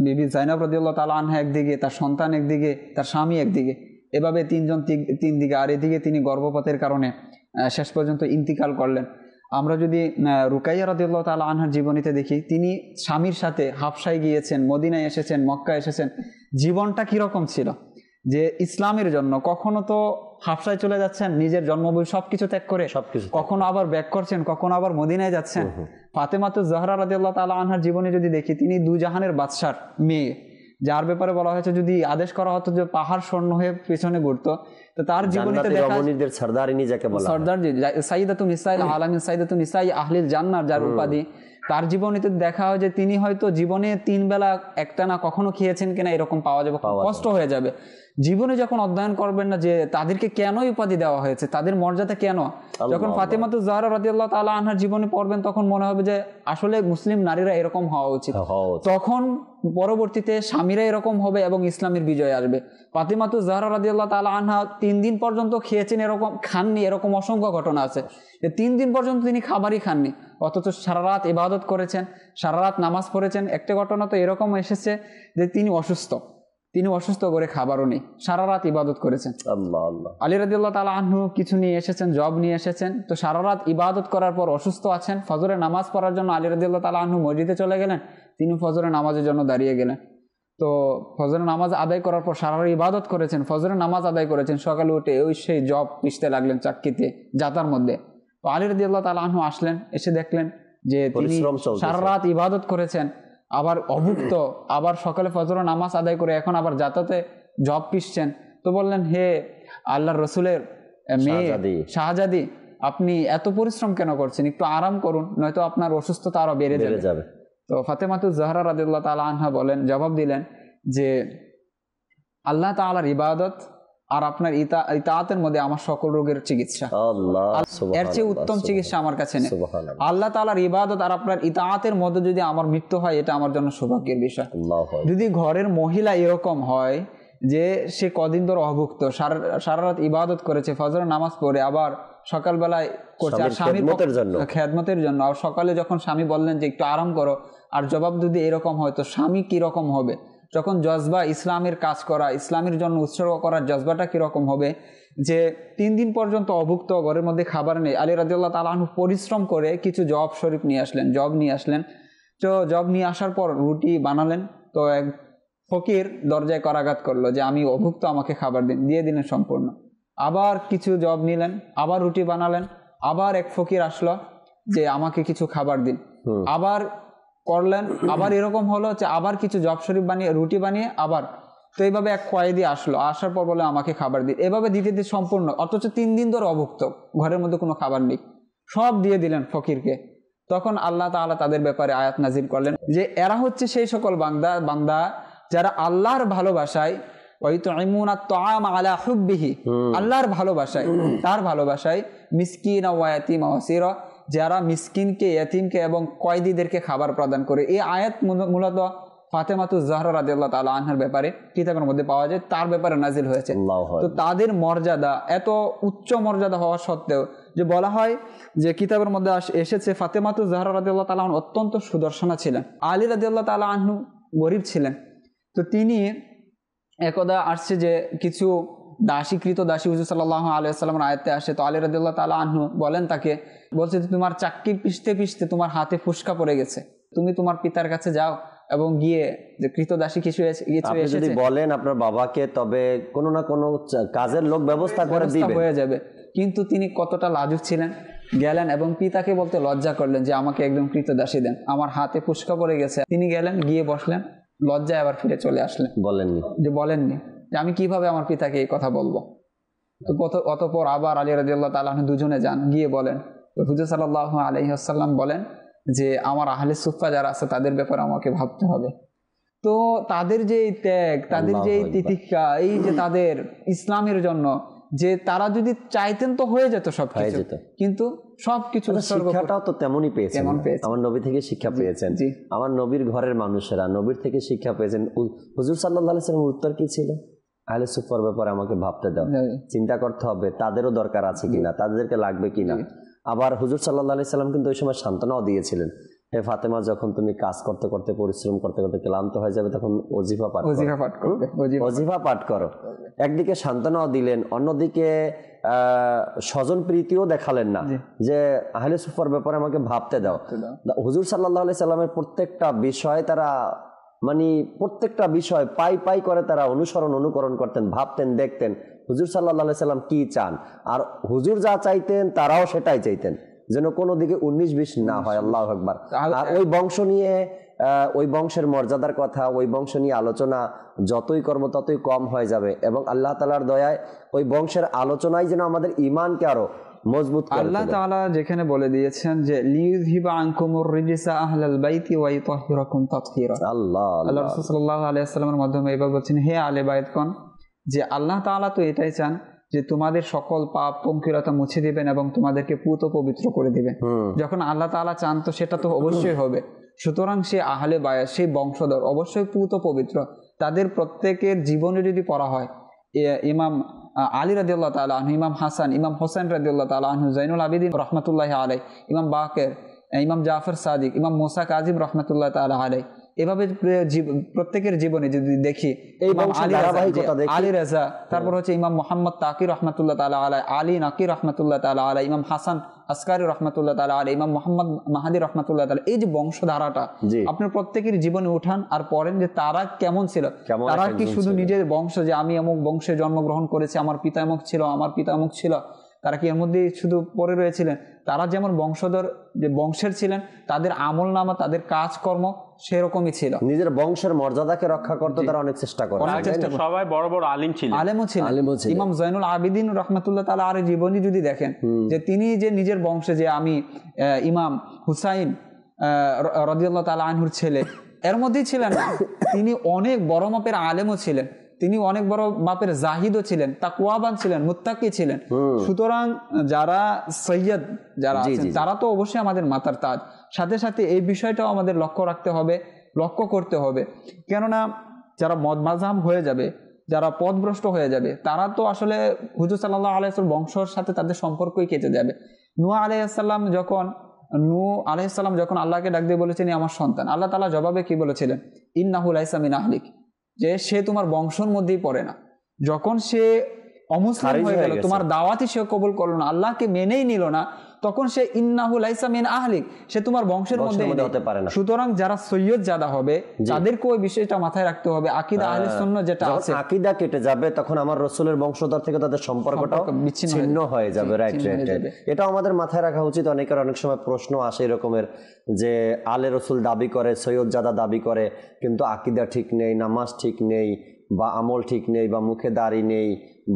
বিবি জাইনাব রদিউল্লাহ তালা আনহা একদিকে তার সন্তান একদিকে তার স্বামী একদিকে এভাবে তিনজন তিন দিকে আর এদিকে তিনি গর্ভপাতের কারণে শেষ পর্যন্ত ইন্তিকাল করলেন আমরা যদি রুকাইয়া রাদিউল্লাহ তাল আনহার জীবনীতে দেখি তিনি স্বামীর সাথে হাফসায় গিয়েছেন মদিনায় এসেছেন মক্কা এসেছেন জীবনটা কীরকম ছিল যে ইসলামের জন্য কখনো তো হাফসায় চলে যাচ্ছেন নিজের জন্মভূমি সবকিছু ত্যাগ করে সবকিছু কখনো আবার ব্যাক করছেন কখনো আবার মদিনায় যাচ্ছেন ফাতেমাতু জহরা রাদিউল্লাহ তাল আনহার জীবনে যদি দেখি তিনি দুজাহানের বাদশার মেয়ে যার ব্যাপারে বলা হয়েছে যদি আদেশ করা হতো যে পাহাড় স্বর্ণ হয়ে পেছনে ঘুরতো তো তার জীবনীতে দেখা রমণীদের যাকে বলা সর্দার জি সাইদাতুন নিসাই আলামিন সাইদাতুন আহলিল জান্নার যার উপাধি তার জীবনীতে দেখা হয় যে তিনি হয়তো জীবনে তিন বেলা একটা না কখনো খেয়েছেন কিনা এরকম পাওয়া যাবে কষ্ট হয়ে যাবে জীবনে যখন অধ্যয়ন করবেন না যে তাদেরকে কেন উপাধি দেওয়া হয়েছে তাদের মর্যাদা কেন যখন তো জাহরা রাদিয়াল্লাহু তাআলা আনহার জীবনে পড়বেন তখন মনে হবে যে আসলে মুসলিম নারীরা এরকম হওয়া উচিত হ্যাঁ, তখন পরবর্তীতে স্বামীরা এরকম হবে এবং ইসলামের বিজয় আসবে তো জাহরা রাদিয়াল্লাহু তাআলা আনহা তিন দিন পর্যন্ত খেয়েছেন এরকম খাননি এরকম অসংখ্য ঘটনা আছে যে তিন দিন পর্যন্ত তিনি খাবারই খাননি অথচ সারা রাত ইবাদত করেছেন সারা রাত নামাজ পড়েছেন একটা ঘটনা তো এরকম এসেছে যে তিনি অসুস্থ তিনি অসুস্থ করে খাবারও নেই সারা রাত ইবাদত করেছেন আলী রাদিল্লাহ তালা আহ্ন কিছু নিয়ে এসেছেন জব নিয়ে এসেছেন তো সারা রাত ইবাদত করার পর অসুস্থ আছেন ফজরে নামাজ পড়ার জন্য আলী রাদিল্লাহ তালা আহ্ন মসজিদে চলে গেলেন তিনি ফজরে নামাজের জন্য দাঁড়িয়ে গেলেন তো ফজরের নামাজ আদায় করার পর সারা রাত ইবাদত করেছেন ফজরের নামাজ আদায় করেছেন সকালে উঠে ওই সেই জব পিষতে লাগলেন চাকরিতে যাতার মধ্যে তো আলী রদি আল্লাহ তালা আসলেন এসে দেখলেন যে সারা রাত ইবাদত করেছেন আবার অভুক্ত আবার সকালে ফজর নামাজ আদায় করে এখন আবার যাতাতে জব পিসছেন তো বললেন হে আল্লাহ রসুলের মেয়ে শাহজাদি আপনি এত পরিশ্রম কেন করছেন একটু আরাম করুন নয়তো আপনার অসুস্থতা আরো বেড়ে যাবে তো ফাতেমাতুল জাহরা রাদিল্লাহ তালা আনহা বলেন জবাব দিলেন যে আল্লাহ তালার ইবাদত আর আপনার ইতাহাতের মধ্যে আমার সকল রোগের চিকিৎসা এর চেয়ে উত্তম চিকিৎসা আমার কাছে নেই আল্লাহ তালার ইবাদত আর আপনার ইতাহাতের মধ্যে যদি আমার মৃত্যু হয় এটা আমার জন্য সৌভাগ্যের বিষয় যদি ঘরের মহিলা এরকম হয় যে সে কদিন ধর অভুক্ত সারা রাত ইবাদত করেছে ফজর নামাজ পড়ে আবার সকালবেলায় করছে আর স্বামী খেদমতের জন্য আর সকালে যখন স্বামী বললেন যে একটু আরাম করো আর জবাব যদি এরকম হয় তো স্বামী কিরকম হবে যখন জজবা ইসলামের কাজ করা ইসলামের জন্য উৎসর্গ করার জজবাটা কীরকম হবে যে তিন দিন পর্যন্ত অভুক্ত ঘরের মধ্যে খাবার নেই আলী রাজিউল্লাহ তালাহন পরিশ্রম করে কিছু জব শরীফ নিয়ে আসলেন জব নিয়ে আসলেন তো জব নিয়ে আসার পর রুটি বানালেন তো এক ফকির দরজায় করাঘাত করলো যে আমি অভুক্ত আমাকে খাবার দিন দিয়ে দিলেন সম্পূর্ণ আবার কিছু জব নিলেন আবার রুটি বানালেন আবার এক ফকির আসলো যে আমাকে কিছু খাবার দিন আবার করলেন আবার এরকম হলো যে আবার কিছু জব শরীফ বানিয়ে রুটি বানিয়ে আবার তো এইভাবে এক কয়েদি আসলো আসার পর বলে আমাকে খাবার দিই এভাবে দিতে দিতে সম্পূর্ণ অথচ তিন দিন ধরে অভুক্ত ঘরের মধ্যে কোনো খাবার নেই সব দিয়ে দিলেন ফকিরকে তখন আল্লাহ তালা তাদের ব্যাপারে আয়াত নাজির করলেন যে এরা হচ্ছে সেই সকল বান্দা বান্দা যারা আল্লাহর ভালোবাসায় আল্লাহর ভালোবাসায় তার ভালোবাসায় মিসকিন ওয়াতি মহাসিরা যারা মিসকিনকে ইয়াতিমকে এবং কয়েদিদেরকে খাবার প্রদান করে এই আয়াত মূলত ফাতেমাতু জাহরা রাজিউল্লাহ তাল আহার ব্যাপারে কিতাবের মধ্যে পাওয়া যায় তার ব্যাপারে নাজিল হয়েছে তো তাদের মর্যাদা এত উচ্চ মর্যাদা হওয়া সত্ত্বেও যে বলা হয় যে কিতাবের মধ্যে এসেছে ফাতেমাতু জাহর রাজিউল্লাহ তালা অত্যন্ত সুদর্শনা ছিলেন আলী রাজিউল্লাহ তালা আনহু গরিব ছিলেন তো তিনি একদা আসছে যে কিছু দাসীকৃত দাসী হুজুর সাল্লাহ আলিয়াল্লামের আয়তে আসে তো আলী রদুল্লাহ তালা আহ বলেন তাকে বলছে যে তোমার চাক্কি পিষতে পিষতে তোমার হাতে ফুসকা পড়ে গেছে তুমি তোমার পিতার কাছে যাও এবং গিয়ে যে কৃত দাসী কিছু যদি বলেন আপনার বাবাকে তবে কোনো না কোনো কাজের লোক ব্যবস্থা করে দিবে হয়ে যাবে কিন্তু তিনি কতটা লাজুক ছিলেন গেলেন এবং পিতাকে বলতে লজ্জা করলেন যে আমাকে একদম কৃত দাসী দেন আমার হাতে ফুসকা পড়ে গেছে তিনি গেলেন গিয়ে বসলেন লজ্জায় আবার ফিরে চলে আসলেন বলেননি যে বলেননি যে আমি কিভাবে আমার পিতাকে এই কথা বলবো তো কত অতপর আবার আলী রাজিউল্লাহ তাল্লাহ দুজনে যান গিয়ে বলেন তো হুজুর সাল্লাহ আসাল্লাম বলেন যে আমার আহলে সুফা যারা আছে তাদের ব্যাপারে আমাকে ভাবতে হবে তো তাদের যে এই ত্যাগ তাদের যে এই তিতিক্ষা এই যে তাদের ইসলামের জন্য যে তারা যদি চাইতেন তো হয়ে যেত সব হয়ে যেত কিন্তু সবকিছু আচ্ছা, শিক্ষাটাও তো তেমনই পেয়েছে আমার নবী থেকে শিক্ষা পেয়েছেন আমার নবীর ঘরের মানুষেরা নবীর থেকে শিক্ষা পেয়েছেন হুজুর সাল্লাহ সাল্লামের উত্তর কি ছিল আহলে সুফার ব্যাপারে আমাকে ভাবতে দাও চিন্তা করতে হবে তাদেরও দরকার আছে কিনা তাদেরকে লাগবে কিনা আবার হুজুর সাল্লাহ আলি সাল্লাম কিন্তু ওই সময় সান্ত্বনাও দিয়েছিলেন হে ফাতেমা যখন তুমি কাজ করতে করতে পরিশ্রম করতে করতে ক্লান্ত হয়ে যাবে তখন অজিফা পাঠ অজিফা পাঠ করো অজিফা পাঠ করো একদিকে সান্ত্বনাও দিলেন অন্যদিকে স্বজন প্রীতিও দেখালেন না যে আহলে সুফার ব্যাপারে আমাকে ভাবতে দাও হুজুর সাল্লাহ আলি সাল্লামের প্রত্যেকটা বিষয় তারা মানে প্রত্যেকটা বিষয় পাই পাই করে তারা অনুসরণ অনুকরণ করতেন ভাবতেন দেখতেন হুজুর সাল্লাহ সাল্লাম কি চান আর হুজুর যা চাইতেন তারাও সেটাই চাইতেন যেন কোনো দিকে উনিশ বিশ না হয় আল্লাহ একবার আর ওই বংশ নিয়ে ওই বংশের মর্যাদার কথা ওই বংশ নিয়ে আলোচনা যতই কর্ম ততই কম হয়ে যাবে এবং আল্লাহ তালার দয়ায় ওই বংশের আলোচনাই যেন আমাদের ইমানকে আরও মজবুত আল্লাহ তাআলা যেখানে বলে দিয়েছেন যে লিউযহিবা আনকুমুর রিজসা আহলাল বাইতি ওয়া তাতহীরা আল্লাহ আল্লাহ রাসূল সাল্লাল্লাহু আলাইহি ওয়াসাল্লামের মাধ্যমে বলছেন হে আলে বাইতগণ যে আল্লাহ তাআলা তো এটাই চান যে তোমাদের সকল পাপ পঙ্কিলতা মুছে দিবেন এবং তোমাদেরকে পুত পবিত্র করে দিবেন যখন আল্লাহ তাআলা চান তো সেটা তো অবশ্যই হবে সুতরাং সে আহলে বায়া সেই বংশধর অবশ্যই পুত পবিত্র তাদের প্রত্যেকের জীবনে যদি পড়া হয় ইমাম আলী রাদিউল্লাহ তালা আনহু ইমাম হাসান ইমাম হোসেন রাদিউল্লাহ তালা আনহু জৈনুল আবিদিন রহমতুল্লাহ আলাই ইমাম বাকের ইমাম জাফর সাদিক ইমাম মোসা কাজিম রহমতুল্লাহ তালা আলাই এভাবে প্রত্যেকের জীবনে যদি দেখি আলী আলী রাজা তারপর হচ্ছে ইমাম মোহাম্মদ তাকির রহমতুল্লাহ তালা আলাই আলী নাকির রহমতুল্লাহ তালা আলাই ইমাম হাসান আসকারি রহমতুল্লাহ তালা আলাই ইমাম মোহাম্মদ মাহাদি রহমতুল্লাহ তালা এই যে বংশধারাটা আপনার প্রত্যেকের জীবনে উঠান আর পড়েন যে তারা কেমন ছিল তারা কি শুধু নিজের বংশ যে আমি অমুক বংশে জন্মগ্রহণ করেছি আমার পিতামুখ ছিল আমার পিতামুখ ছিল তারা কি এর মধ্যে শুধু পড়ে রয়েছিলেন তারা যেমন বংশধর যে বংশের ছিলেন তাদের আমল নামা তাদের কাজকর্ম সেরকমই ছিল নিজের বংশের মর্যাদাকে রক্ষা করতে তারা অনেক চেষ্টা করে সবাই বড় বড় আলিম ছিল আলেমও ছিল ইমাম জয়নুল আবিদিন রহমতুল্লাহ তালা আর জীবনী যদি দেখেন যে তিনি যে নিজের বংশে যে আমি ইমাম হুসাইন রদিয়াল্লাহ তালা আনহুর ছেলে এর মধ্যেই ছিলেন তিনি অনেক বড় মাপের আলেমও ছিলেন তিনি অনেক বড় বাপের জাহিদও ছিলেন তাকুয়াবান ছিলেন মুত্তাকি ছিলেন সুতরাং যারা সৈয়দ যারা আছেন তারা তো অবশ্যই আমাদের মাতার তাজ সাথে সাথে এই বিষয়টাও আমাদের লক্ষ্য রাখতে হবে লক্ষ্য করতে হবে কেননা যারা মদ মাজাম হয়ে যাবে যারা পদভ্রষ্ট হয়ে যাবে তারা তো আসলে হুজুর সাল্লাহ আলাইসুল বংশর সাথে তাদের সম্পর্কই কেটে যাবে নুয়া আলাইসাল্লাম যখন নু আলাইসাল্লাম যখন আল্লাহকে ডাক দিয়ে বলেছেন আমার সন্তান আল্লাহ তালা জবাবে কি বলেছিলেন ইন্নাহুল আইসামিন আহলিক যে সে তোমার বংশর মধ্যেই পড়ে না যখন সে অমুসলিম হয়ে গেল তোমার দাওয়াতই সে কবুল করলো না আল্লাহকে মেনেই নিল না তখন সে ইন্নাহু লাইসা মিন আহলিক সে তোমার বংশের মধ্যে হতে পারে না সুতরাং যারা সৈয়দ জাদা হবে তাদেরকে ওই বিষয়টা মাথায় রাখতে হবে আকিদা হ্যাঁ। আহলে সুন্নাহ যেটা আছে আকিদা কেটে যাবে তখন আমার রাসূলের বংশধর থেকে তাদের সম্পর্কটা বিচ্ছিন্ন হয়ে যাবে রাইট রাইট এটা আমাদের মাথায় রাখা উচিত অনেকের অনেক সময় প্রশ্ন আসে এরকমের যে আলে রসুল দাবি করে সৈয়দ জাদা দাবি করে কিন্তু আকিদা ঠিক নেই নামাজ ঠিক নেই বা আমল ঠিক নেই বা মুখে দাড়ি নেই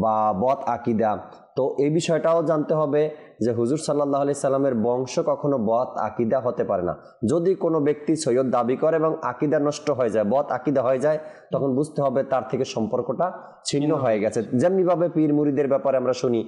বা বদ আকিদা তো এই বিষয়টাও জানতে হবে যে হুজুর সাল্লাহ আলি সাল্লামের বংশ কখনো বদ আকিদা হতে পারে না যদি কোনো ব্যক্তি সৈয়দ দাবি করে এবং আকিদা নষ্ট হয়ে যায় বদ আকিদা হয়ে যায় তখন বুঝতে হবে তার থেকে সম্পর্কটা ছিন্ন হয়ে গেছে যেমনিভাবে পীর মুরিদের ব্যাপারে আমরা শুনি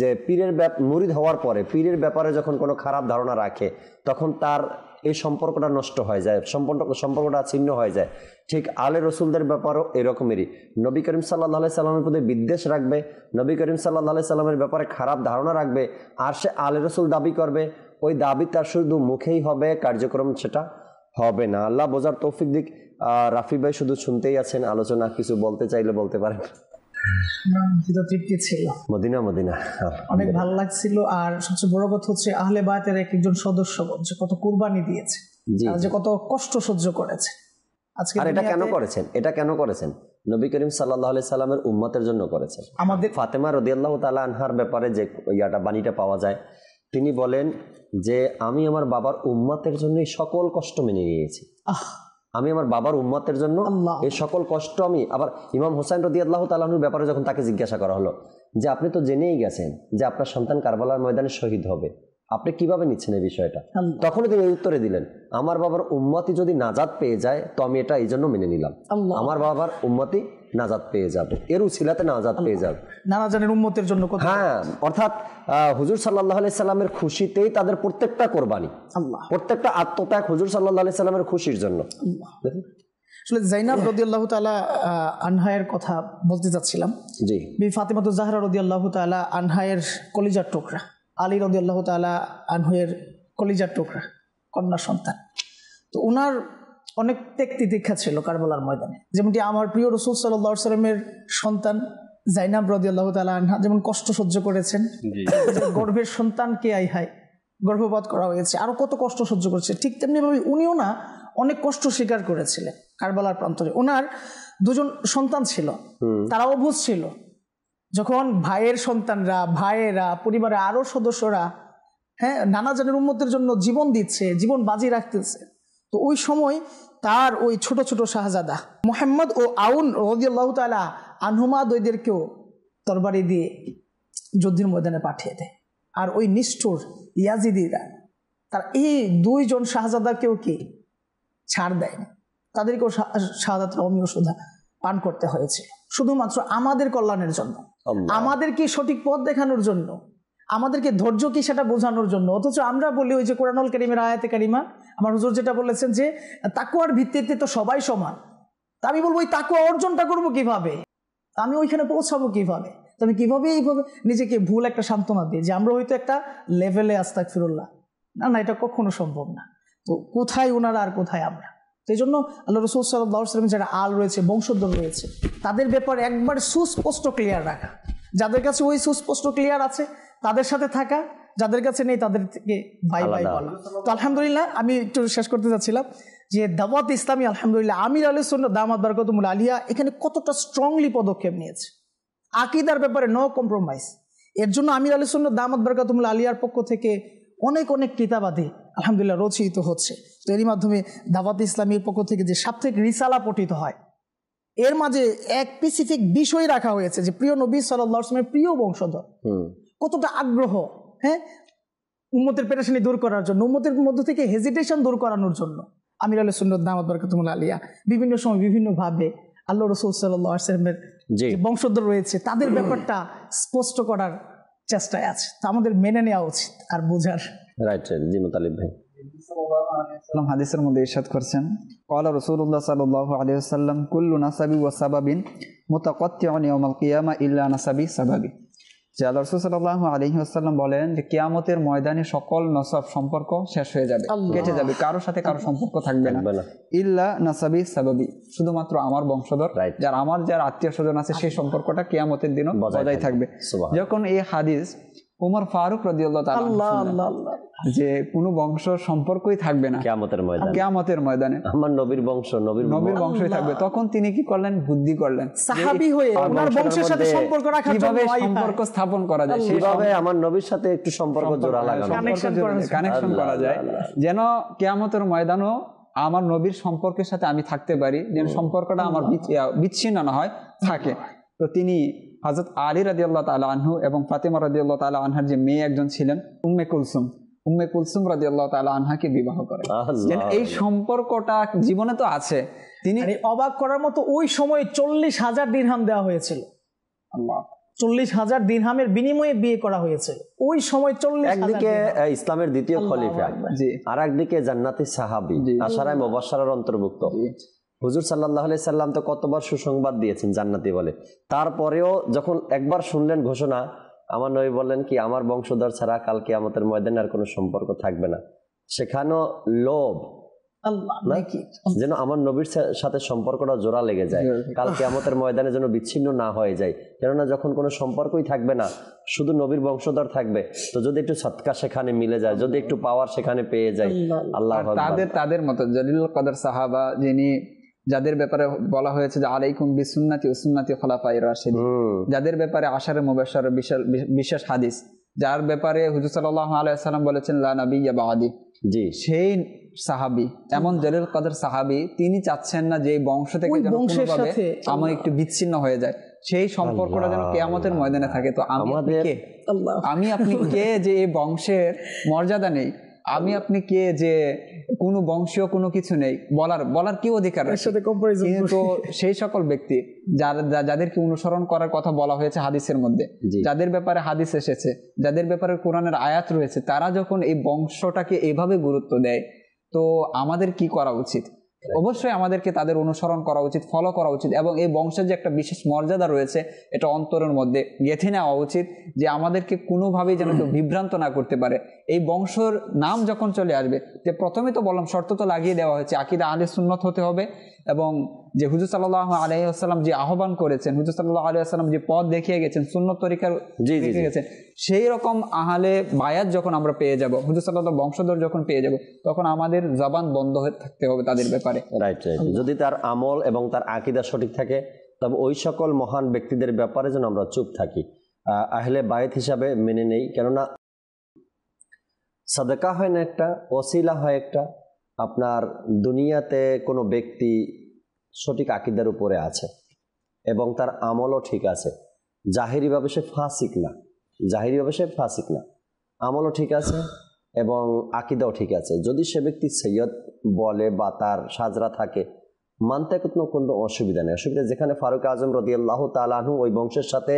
যে পীরের মুরিদ হওয়ার পরে পীরের ব্যাপারে যখন কোনো খারাপ ধারণা রাখে তখন তার এই সম্পর্কটা নষ্ট হয়ে যায় সম্পর্ক সম্পর্কটা ছিন্ন হয়ে যায় ঠিক আলে রসুলদের ব্যাপারও এরকমেরই নবী করিম সাল্লাহ সাল্লামের প্রতি বিদ্বেষ রাখবে নবী করিম সাল্লাহ সাল্লামের ব্যাপারে খারাপ ধারণা রাখবে আর সে আলে রসুল দাবি করবে ওই দাবি তার শুধু মুখেই হবে কার্যক্রম সেটা হবে না আল্লাহ বোঝার তৌফিক দিক রাফি ভাই শুধু শুনতেই আছেন আলোচনা কিছু বলতে চাইলে বলতে পারেন তৃপ্তি ছিল মদিনা মদিনা হ্যাঁ, অনেক ভালো লাগছিল আর সবচেয়ে বড় কথা হচ্ছে আহলে বায়াতের এক একজন সদস্য যে কত কুরবানি দিয়েছে যে কত কষ্ট সহ্য করেছে আর এটা কেন করেছেন এটা কেন করেছেন নবী করিম সাল্লাহ সাল্লামের উম্মতের জন্য করেছেন আমাদের ফাতেমা রদিয়াল্লাহ তালা আনহার ব্যাপারে যে ইয়াটা বাণীটা পাওয়া যায় তিনি বলেন যে আমি আমার বাবার উম্মাতের জন্যই সকল কষ্ট মেনে নিয়েছি আহ আমি আমার বাবার উম্মতের জন্য এই সকল কষ্ট আমি আবার ইমাম হোসেন রদি আল্লাহ তালাহুর ব্যাপারে যখন তাকে জিজ্ঞাসা করা হলো যে আপনি তো জেনেই গেছেন যে আপনার সন্তান কারবালার ময়দানে শহীদ হবে আপনি কিভাবে নিচ্ছেন এই বিষয়টা তখনই তিনি উত্তরে দিলেন আমার বাবার উম্মতি যদি নাজাদ পেয়ে যায় তো আমি এটা এই জন্য মেনে নিলাম আমার বাবার উম্মতি নাজাদ পেয়ে যাব এর উসিলাতে নাজাদ পেয়ে যাবে জানের উন্মতের জন্য হ্যাঁ অর্থাৎ হুজুর সাল্লাহ আলি সাল্লামের খুশিতেই তাদের প্রত্যেকটা কোরবানি প্রত্যেকটা আত্মত্যাগ হুজুর সাল্লাহ আলি সাল্লামের খুশির জন্য আসলে জাইনাব রদি আল্লাহ তালা আনহায়ের কথা বলতে যাচ্ছিলাম জি বি ফাতেমাত জাহরা রদি আল্লাহ তালা আনহায়ের কলিজার টুকরা আলী রদি আল্লাহ তালা আনহায়ের কলিজার টুকরা কন্যা সন্তান তো ওনার অনেক টেক্তি দীক্ষা ছিল কারবলার ময়দানে যেমনটি আমার প্রিয় রসুল সাল্লাহ সাল্লামের সন্তান জাইনাব রদি আল্লাহ তালা আনহা যেমন কষ্ট সহ্য করেছেন গর্ভের সন্তানকে আই হায় গর্ভপাত করা হয়েছে আরও কত কষ্ট সহ্য করেছে ঠিক তেমনিভাবে উনিও না অনেক কষ্ট স্বীকার করেছিলেন কারবালার প্রান্তরে ওনার দুজন সন্তান ছিল তারা অভুজ ছিল যখন ভাইয়ের সন্তানরা ভাইয়েরা পরিবারের আরও সদস্যরা হ্যাঁ নানা জনের উন্মতের জন্য জীবন দিচ্ছে জীবন বাজি রাখতেছে তো ওই সময় তার ওই ছোট ছোট শাহজাদা মোহাম্মদ ও আউন রদিয়াল্লাহ তালা আনহুমা দৈদেরকেও তরবারি দিয়ে যুদ্ধের ময়দানে পাঠিয়ে দেয় আর ওই নিষ্ঠুর ইয়াজিদিরা তার এই দুইজন শাহজাদাকেও কি ছাড় দেয়নি তাদেরকেও শাহাদাত অমি ওষুধা পান করতে হয়েছে শুধুমাত্র আমাদের কল্যাণের জন্য আমাদেরকে সঠিক পথ দেখানোর জন্য আমাদেরকে ধৈর্য কি সেটা বোঝানোর জন্য অথচ আমরা বলি ওই যে কোরআনুল করিমের আয়াতে কারিমা আমার হুজুর যেটা বলেছেন যে তাকুয়ার ভিত্তিতে তো সবাই সমান তা আমি বলবো ওই তাকুয়া অর্জনটা করবো কিভাবে আমি ওইখানে পৌঁছাবো কিভাবে আমি কিভাবে এইভাবে নিজেকে ভুল একটা সান্ত্বনা দিই যে আমরা হয়তো একটা লেভেলে আস্তাক ফিরুল্লাহ না না এটা কখনো সম্ভব না তো কোথায় ওনারা আর কোথায় আমরা সেই জন্য আল্লাহ রসুল সাল্লাহামের যারা আল রয়েছে বংশধর রয়েছে তাদের ব্যাপারে একবার সুস্পষ্ট ক্লিয়ার রাখা যাদের কাছে ওই সুস্পষ্ট ক্লিয়ার আছে তাদের সাথে থাকা যাদের কাছে নেই তাদেরকে বাই বাই বলা তো আলহামদুলিল্লাহ আমি একটু শেষ করতে চাচ্ছিলাম যে দাওয়াত ইসলামী আলহামদুলিল্লাহ আমির সন্ন্য দামাত বারকতমুল আলিয়া এখানে কতটা স্ট্রংলি পদক্ষেপ নিয়েছে আকিদার ব্যাপারে নো কম্প্রোমাইজ এর জন্য আমির আলু সন্ন্য দামাত বরকাতুমুল আলিয়ার পক্ষ থেকে অনেক অনেক কিতাবাদি আলহামদুলিল্লাহ রচিত হচ্ছে তো এরই মাধ্যমে দাওয়াত ইসলামীর পক্ষ থেকে যে সাপ্তাহিক রিসালা পঠিত হয় এর মাঝে এক স্পেসিফিক বিষয় রাখা হয়েছে যে প্রিয় নবী সাল্লাহ প্রিয় বংশধর কতটা আগ্রহ হ্যাঁ উম্মতের পেরেশানি দূর করার জন্য উম্মতের মধ্য থেকে হেজিটেশন দূর করানোর জন্য আমির আল্লাহ সুন্নত দামত বরকতমুল আলিয়া বিভিন্ন সময় বিভিন্নভাবে আল্লাহ রসুল সাল্লামের যে বংশধর রয়েছে তাদের ব্যাপারটা স্পষ্ট করার চেষ্টায় আছে তা আমাদের মেনে নেওয়া উচিত আর বোঝার রাইট যে আল্লাহ রসুল সাল্লাহ আলহি আসাল্লাম বলেন যে কিয়ামতের ময়দানে সকল নসাব সম্পর্ক শেষ হয়ে যাবে কেটে যাবে কারোর সাথে কারো সম্পর্ক থাকবে না ইল্লা নাসাবি সাবাবি শুধুমাত্র আমার বংশধর যার আমার যার আত্মীয় স্বজন আছে সেই সম্পর্কটা কিয়ামতের দিনও বজায় থাকবে যখন এই হাদিস উমর ফারুক রদিয়াল্লাহ যে কোনো বংশ সম্পর্কই থাকবে না কেয়ামতের ময়দানে কেয়ামতের ময়দানে আমার নবীর বংশ নবীর নবীর বংশই থাকবে তখন তিনি কি করলেন বুদ্ধি করলেন সাহাবী হয়ে ওনার বংশের সাথে সম্পর্ক রাখার জন্য সম্পর্ক স্থাপন করা যায় সেভাবে আমার নবীর সাথে একটু সম্পর্ক জোড়া লাগানো কানেকশন করা যায় যেন কেয়ামতের ময়দানও আমার নবীর সম্পর্কের সাথে আমি থাকতে পারি যেন সম্পর্কটা আমার বিচ্ছিন্ন না হয় থাকে তো তিনি হাজরত আলী রাজি আল্লাহ তালা আনহু এবং ফাতেমা রাজি আল্লাহ তালা আনহার যে মেয়ে একজন ছিলেন উম্মে কুলসুম উম্মে কুলসুম রাজি আল্লাহ তালা আনহাকে বিবাহ করে এই সম্পর্কটা জীবনে তো আছে তিনি মানে অবাক করার মতো ওই সময়ে চল্লিশ হাজার দিনহাম দেওয়া হয়েছিল চল্লিশ হাজার দিনহামের বিনিময়ে বিয়ে করা হয়েছে ওই সময় চল্লিশ একদিকে ইসলামের দ্বিতীয় খলিফা আর একদিকে জান্নাতি সাহাবি আসারায় মোবাসার অন্তর্ভুক্ত হুজুর সাল্লাহ আলি সাল্লাম তো কতবার সুসংবাদ দিয়েছেন জান্নাতি বলে তারপরেও যখন একবার শুনলেন ঘোষণা আমার নবী বললেন কি আমার বংশধর ছাড়া কালকে আমাদের ময়দানে আর কোনো সম্পর্ক থাকবে না সেখানেও লোভ যেন আমার নবীর সাথে সম্পর্কটা জোড়া লেগে যায় হ্যাঁ। কালকে আমাদের ময়দানে যেন বিচ্ছিন্ন না হয়ে যায় কেননা যখন কোনো সম্পর্কই থাকবে না শুধু নবীর বংশধর থাকবে তো যদি একটু সৎকা সেখানে মিলে যায় যদি একটু পাওয়ার সেখানে পেয়ে যায় আল্লাহ তাদের তাদের মতো জলিল কদর সাহাবা যিনি যাদের ব্যাপারে বলা হয়েছে যে আলাইকুম বিসুন্নাতি উসুন্নাতি খলাফাই রাশেদ যাদের ব্যাপারে আশারে মুবাসার বিশেষ হাদিস যার ব্যাপারে হুজুর সাল্লাহ আলাইসাল্লাম বলেছেন লা নবী ইয়া আদি জি সেই সাহাবি এমন জলিল কাদের সাহাবি তিনি চাচ্ছেন না যে বংশ থেকে কোনোভাবে আমার একটু বিচ্ছিন্ন হয়ে যায় সেই সম্পর্কটা যেন কেয়ামতের ময়দানে থাকে তো আমাদের আমি আপনি কে যে এই বংশের মর্যাদা নেই আমি আপনি কে যে কোন বংশীয় কোনো কিছু নেই বলার বলার কি অধিকার কিন্তু সেই সকল ব্যক্তি যারা যাদেরকে অনুসরণ করার কথা বলা হয়েছে হাদিসের মধ্যে যাদের ব্যাপারে হাদিস এসেছে যাদের ব্যাপারে কোরআনের আয়াত রয়েছে তারা যখন এই বংশটাকে এভাবে গুরুত্ব দেয় তো আমাদের কি করা উচিত অবশ্যই আমাদেরকে তাদের অনুসরণ করা উচিত ফলো করা উচিত এবং এই বংশের যে একটা বিশেষ মর্যাদা রয়েছে এটা অন্তরের মধ্যে গেঁথে নেওয়া উচিত যে আমাদেরকে কোনোভাবেই যেন কেউ বিভ্রান্ত না করতে পারে এই বংশর নাম যখন চলে আসবে যে প্রথমে তো বললাম শর্ত তো লাগিয়ে দেওয়া হয়েছে আকিদা আলে সুন্নত হতে হবে এবং যে হুজুর সাল্লাহ আলাইসাল্লাম যে আহ্বান করেছেন হুজুর সাল্লাহ আলাইসাল্লাম যে পথ দেখিয়ে গেছেন শূন্য তরিকার দেখিয়ে গেছেন সেই রকম আহালে বায়াত যখন আমরা পেয়ে যাব হুজুর সাল্লাহ বংশধর যখন পেয়ে যাব তখন আমাদের জবান বন্ধ হয়ে থাকতে হবে তাদের ব্যাপারে রাইট যদি তার আমল এবং তার আকিদা সঠিক থাকে তবে ওই সকল মহান ব্যক্তিদের ব্যাপারে যেন আমরা চুপ থাকি আহলে বায়েত হিসাবে মেনে নেই কেননা সাদাকা হয় না একটা ওসিলা হয় একটা আপনার দুনিয়াতে কোনো ব্যক্তি সঠিক আকিদার উপরে আছে এবং তার আমলও ঠিক আছে জাহিরিভাবে সে ফাঁসিক না জাহিরিভাবে সে ফাঁসিক না আমলও ঠিক আছে এবং আকিদাও ঠিক আছে যদি সে ব্যক্তি সৈয়দ বলে বা তার সাজরা থাকে মানতে কোনো কোনো অসুবিধা নেই অসুবিধা যেখানে ফারুক আজম রদিয়াল্লাহ তালাহু ওই বংশের সাথে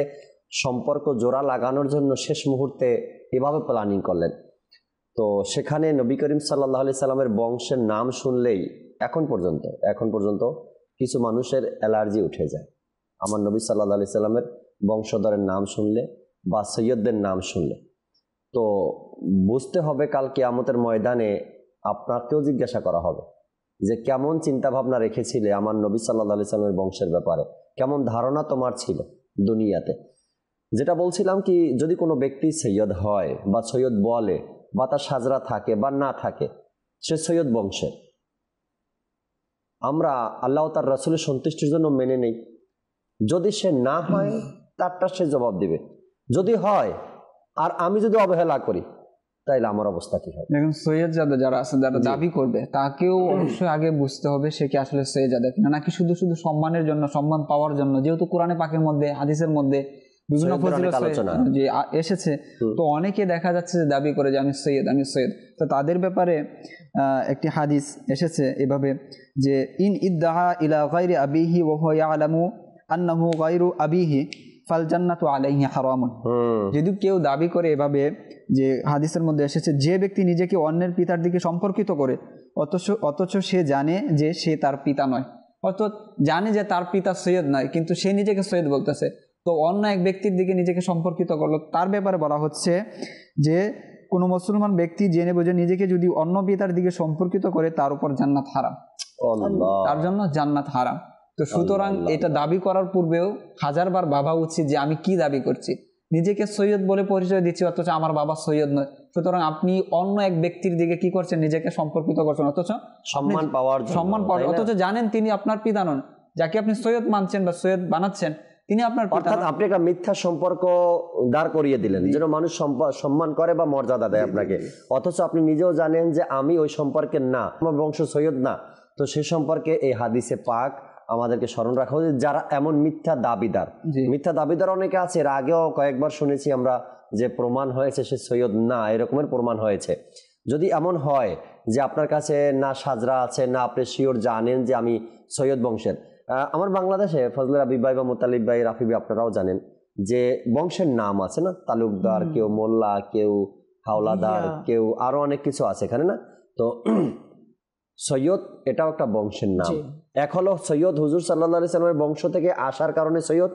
সম্পর্ক জোড়া লাগানোর জন্য শেষ মুহূর্তে এভাবে প্ল্যানিং করলেন তো সেখানে নবী করিম সাল্লাহ আলি সাল্লামের বংশের নাম শুনলেই এখন পর্যন্ত এখন পর্যন্ত কিছু মানুষের অ্যালার্জি উঠে যায় আমার নবী সাল্লাহ আলি সাল্লামের বংশধরের নাম শুনলে বা সৈয়দদের নাম শুনলে তো বুঝতে হবে কাল কেয়ামতের ময়দানে আপনাকেও জিজ্ঞাসা করা হবে যে কেমন চিন্তাভাবনা রেখেছিলে আমার নবী সাল্লাহ আলি সাল্লামের বংশের ব্যাপারে কেমন ধারণা তোমার ছিল দুনিয়াতে যেটা বলছিলাম কি যদি কোনো ব্যক্তি সৈয়দ হয় বা সৈয়দ বলে বা তার সাজরা থাকে বা না থাকে সে সৈয়দ বংশের আমরা আল্লাহ তার রাসুলের সন্তুষ্টির জন্য মেনে নেই যদি সে না হয় তারটা সে জবাব দিবে যদি হয় আর আমি যদি অবহেলা করি তাইলে আমার অবস্থা কি হবে দেখুন সৈয়দ জাদা যারা আছে যারা দাবি করবে তাকেও অবশ্যই আগে বুঝতে হবে সে কি আসলে সৈয়দ জাদা কিনা নাকি শুধু শুধু সম্মানের জন্য সম্মান পাওয়ার জন্য যেহেতু কোরআনে পাকের মধ্যে হাদিসের মধ্যে বিভিন্ন যে এসেছে তো অনেকে দেখা যাচ্ছে দাবি করে যে আমি সৈয়দ আমি সৈয়দ তো তাদের ব্যাপারে একটি হাদিস এসেছে এভাবে যে ইন ইদাহা ইলা গাইরে আবিহি ওয়া আলামু আন্নাহু গাইরু আবিহি ফাল জান্নাতু আলাইহি হারাম যদি কেউ দাবি করে এভাবে যে হাদিসের মধ্যে এসেছে যে ব্যক্তি নিজেকে অন্যের পিতার দিকে সম্পর্কিত করে অথচ অথচ সে জানে যে সে তার পিতা নয় অর্থাৎ জানে যে তার পিতা সৈয়দ নয় কিন্তু সে নিজেকে সৈয়দ বলতেছে তো অন্য এক ব্যক্তির দিকে নিজেকে সম্পর্কিত করলো তার ব্যাপারে বলা হচ্ছে যে কোনো মুসলমান ব্যক্তি জেনে বুঝে নিজেকে যদি অন্য পিতার দিকে সম্পর্কিত করে তার উপর জান্নাত হারাম তার জন্য জান্নাত হারাম তো সুতরাং এটা দাবি করার পূর্বেও হাজারবার বাবা উচিত যে আমি কি দাবি করছি নিজেকে সৈয়দ বলে পরিচয় দিচ্ছি অথচ আমার বাবা সৈয়দ নয় সুতরাং আপনি অন্য এক ব্যক্তির দিকে কি করছেন নিজেকে সম্পর্কিত করছেন অথচ সম্মান পাওয়ার সম্মান পাওয়ার অথচ জানেন তিনি আপনার পিতা নন যাকে আপনি সৈয়দ মানছেন বা সৈয়দ বানাচ্ছেন তিনি আপনার অর্থাৎ আপনি একটা মিথ্যা সম্পর্ক দাঁড় করিয়ে দিলেন যেন মানুষ সম্মান করে বা মর্যাদা দেয় আপনাকে অথচ আপনি নিজেও জানেন যে আমি ওই সম্পর্কে না আমার বংশ সৈয়দ না তো সে সম্পর্কে এই হাদিসে পাক আমাদেরকে স্মরণ রাখা উচিত যারা এমন মিথ্যা দাবিদার মিথ্যা দাবিদার অনেকে আছে এর আগেও কয়েকবার শুনেছি আমরা যে প্রমাণ হয়েছে সে সৈয়দ না এরকমের প্রমাণ হয়েছে যদি এমন হয় যে আপনার কাছে না সাজরা আছে না আপনি শিওর জানেন যে আমি সৈয়দ বংশের আমার বাংলাদেশে ফজল রাবি ভাই বা মোতালিব ভাই রাফি ভাই আপনারাও জানেন যে বংশের নাম আছে না তালুকদার কেউ মোল্লা কেউ হাওলাদার কেউ আরো অনেক কিছু আছে এখানে না তো সৈয়দ এটাও একটা বংশের নাম এক হলো সৈয়দ হুজুর সাল্লাহ সাল্লামের বংশ থেকে আসার কারণে সৈয়দ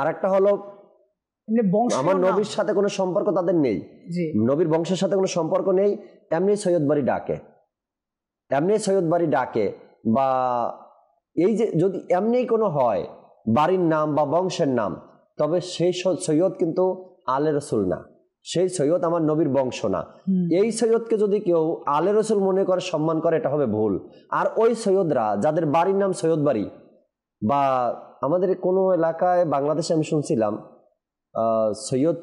আর একটা হলো আমার নবীর সাথে কোনো সম্পর্ক তাদের নেই নবীর বংশের সাথে কোনো সম্পর্ক নেই এমনি সৈয়দ বাড়ি ডাকে এমনি সৈয়দ বাড়ি ডাকে বা এই যে যদি এমনি কোনো হয় বাড়ির নাম বা বংশের নাম তবে সেই সৈয়দ কিন্তু আলে রসুল না সেই সৈয়দ আমার নবীর বংশ না এই সৈয়দকে যদি কেউ আলে রসুল মনে করে সম্মান করে এটা হবে ভুল আর ওই সৈয়দরা যাদের বাড়ির নাম সৈয়দ বাড়ি বা আমাদের কোনো এলাকায় বাংলাদেশে আমি শুনছিলাম সৈয়দ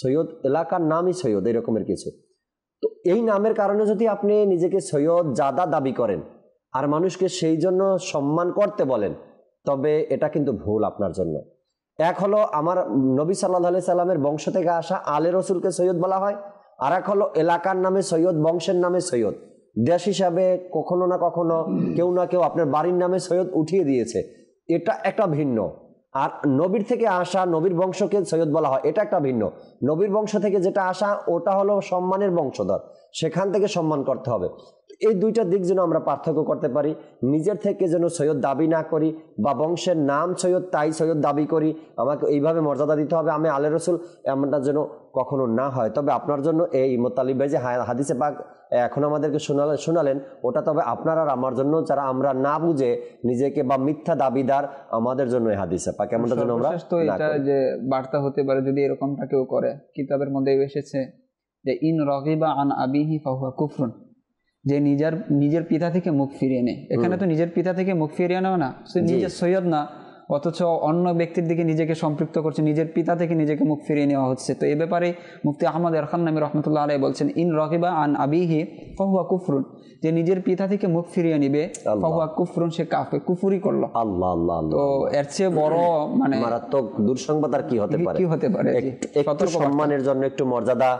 সৈয়দ এলাকার নামই সৈয়দ এরকমের কিছু তো এই নামের কারণে যদি আপনি নিজেকে সৈয়দ জাদা দাবি করেন আর মানুষকে সেই জন্য সম্মান করতে বলেন তবে এটা কিন্তু ভুল আপনার জন্য এক হলো আমার নবী সাল্লাহ সাল্লামের বংশ থেকে আসা আলে রসুলকে সৈয়দ বলা হয় আর এক হলো এলাকার নামে সৈয়দ বংশের নামে সৈয়দ দেশ হিসাবে কখনো না কখনো কেউ না কেউ আপনার বাড়ির নামে সৈয়দ উঠিয়ে দিয়েছে এটা একটা ভিন্ন আর নবীর থেকে আসা নবীর বংশকে সৈয়দ বলা হয় এটা একটা ভিন্ন নবীর বংশ থেকে যেটা আসা ওটা হলো সম্মানের বংশধর সেখান থেকে সম্মান করতে হবে এই দুইটা দিক যেন আমরা পার্থক্য করতে পারি নিজের থেকে যেন সৈয়দ দাবি না করি বা বংশের নাম সৈয়দ তাই সৈয়দ দাবি করি আমাকে এইভাবে মর্যাদা দিতে হবে আমি আলে রসুল এমনটা যেন কখনো না হয় তবে আপনার জন্য এই মোতালিব যে হাদিসে পাক এখন আমাদেরকে শোনালেন শোনালেন ওটা তবে আপনার আর আমার জন্য যারা আমরা না বুঝে নিজেকে বা মিথ্যা দাবিদার আমাদের জন্য এই হাদিসে পাক এমনটা জন্য আমরা যে বার্তা হতে পারে যদি এরকমটা কেউ করে কিতাবের মধ্যে এসেছে যে ইন রগিবা আন আবিহি ফাহুয়া কুফরুন যে নিজের নিজের পিতা থেকে মুখ ফিরিয়ে নেয় এখানে তো নিজের পিতা থেকে মুখ ফিরিয়ে নেওয়া না সে নিজের সৈয়দ না অথচ অন্য ব্যক্তির দিকে নিজেকে সম্পৃক্ত করছে নিজের পিতা থেকে নিজেকে মুখ ফিরিয়ে নেওয়া হচ্ছে তো এ ব্যাপারে মুক্তি আহমদ এরখান নামী রহমতুল্লাহ আলাই বলছেন ইন রহিবা আন আবিহি ফহুয়া কুফরুন যে নিজের পিতা থেকে মুখ ফিরিয়ে নিবে ফহুয়া কুফরুন সে কাফে কুফুরি করলো আল্লাহ আল্লাহ তো এর চেয়ে বড় মানে মারাত্মক দুঃসংবাদ আর কি হতে পারে কি হতে পারে সম্মানের জন্য একটু মর্যাদা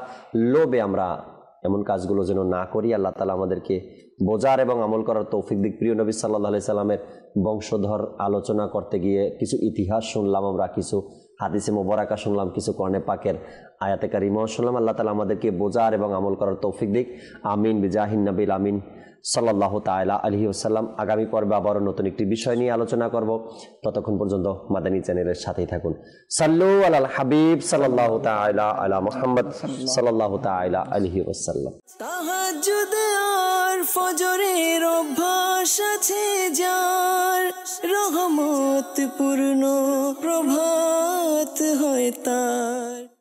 লোবে আমরা এমন কাজগুলো যেন না করি আল্লাহ তালা আমাদেরকে বোঝার এবং আমল করার তৌফিক দিক প্রিয় নবী সাল্লাহ আলি সাল্লামের বংশধর আলোচনা করতে গিয়ে কিছু ইতিহাস শুনলাম আমরা কিছু হাদিসে মোবারাকা শুনলাম কিছু কর্ণে পাকের আয়াতে কারিমাও শুনলাম আল্লাহ তালা আমাদেরকে বোঝার এবং আমল করার তৌফিক দিক আমিন বিজাহিন নবীল আমিন সাল্লাহ তাইলা আলহি আসাল্লাম আগামী পর্বে আবারও নতুন একটি বিষয় নিয়ে আলোচনা করব ততক্ষণ পর্যন্ত মাদানী চ্যানেলের সাথেই থাকুন সাল্লু আল হাবিব সাল্লাহ তাইলা আলা মোহাম্মদ সাল্লাহ তাইলা আলহি আসাল্লাম ফজরের অভ্যাস আছে যার রহমত পূর্ণ প্রভাত হয় তার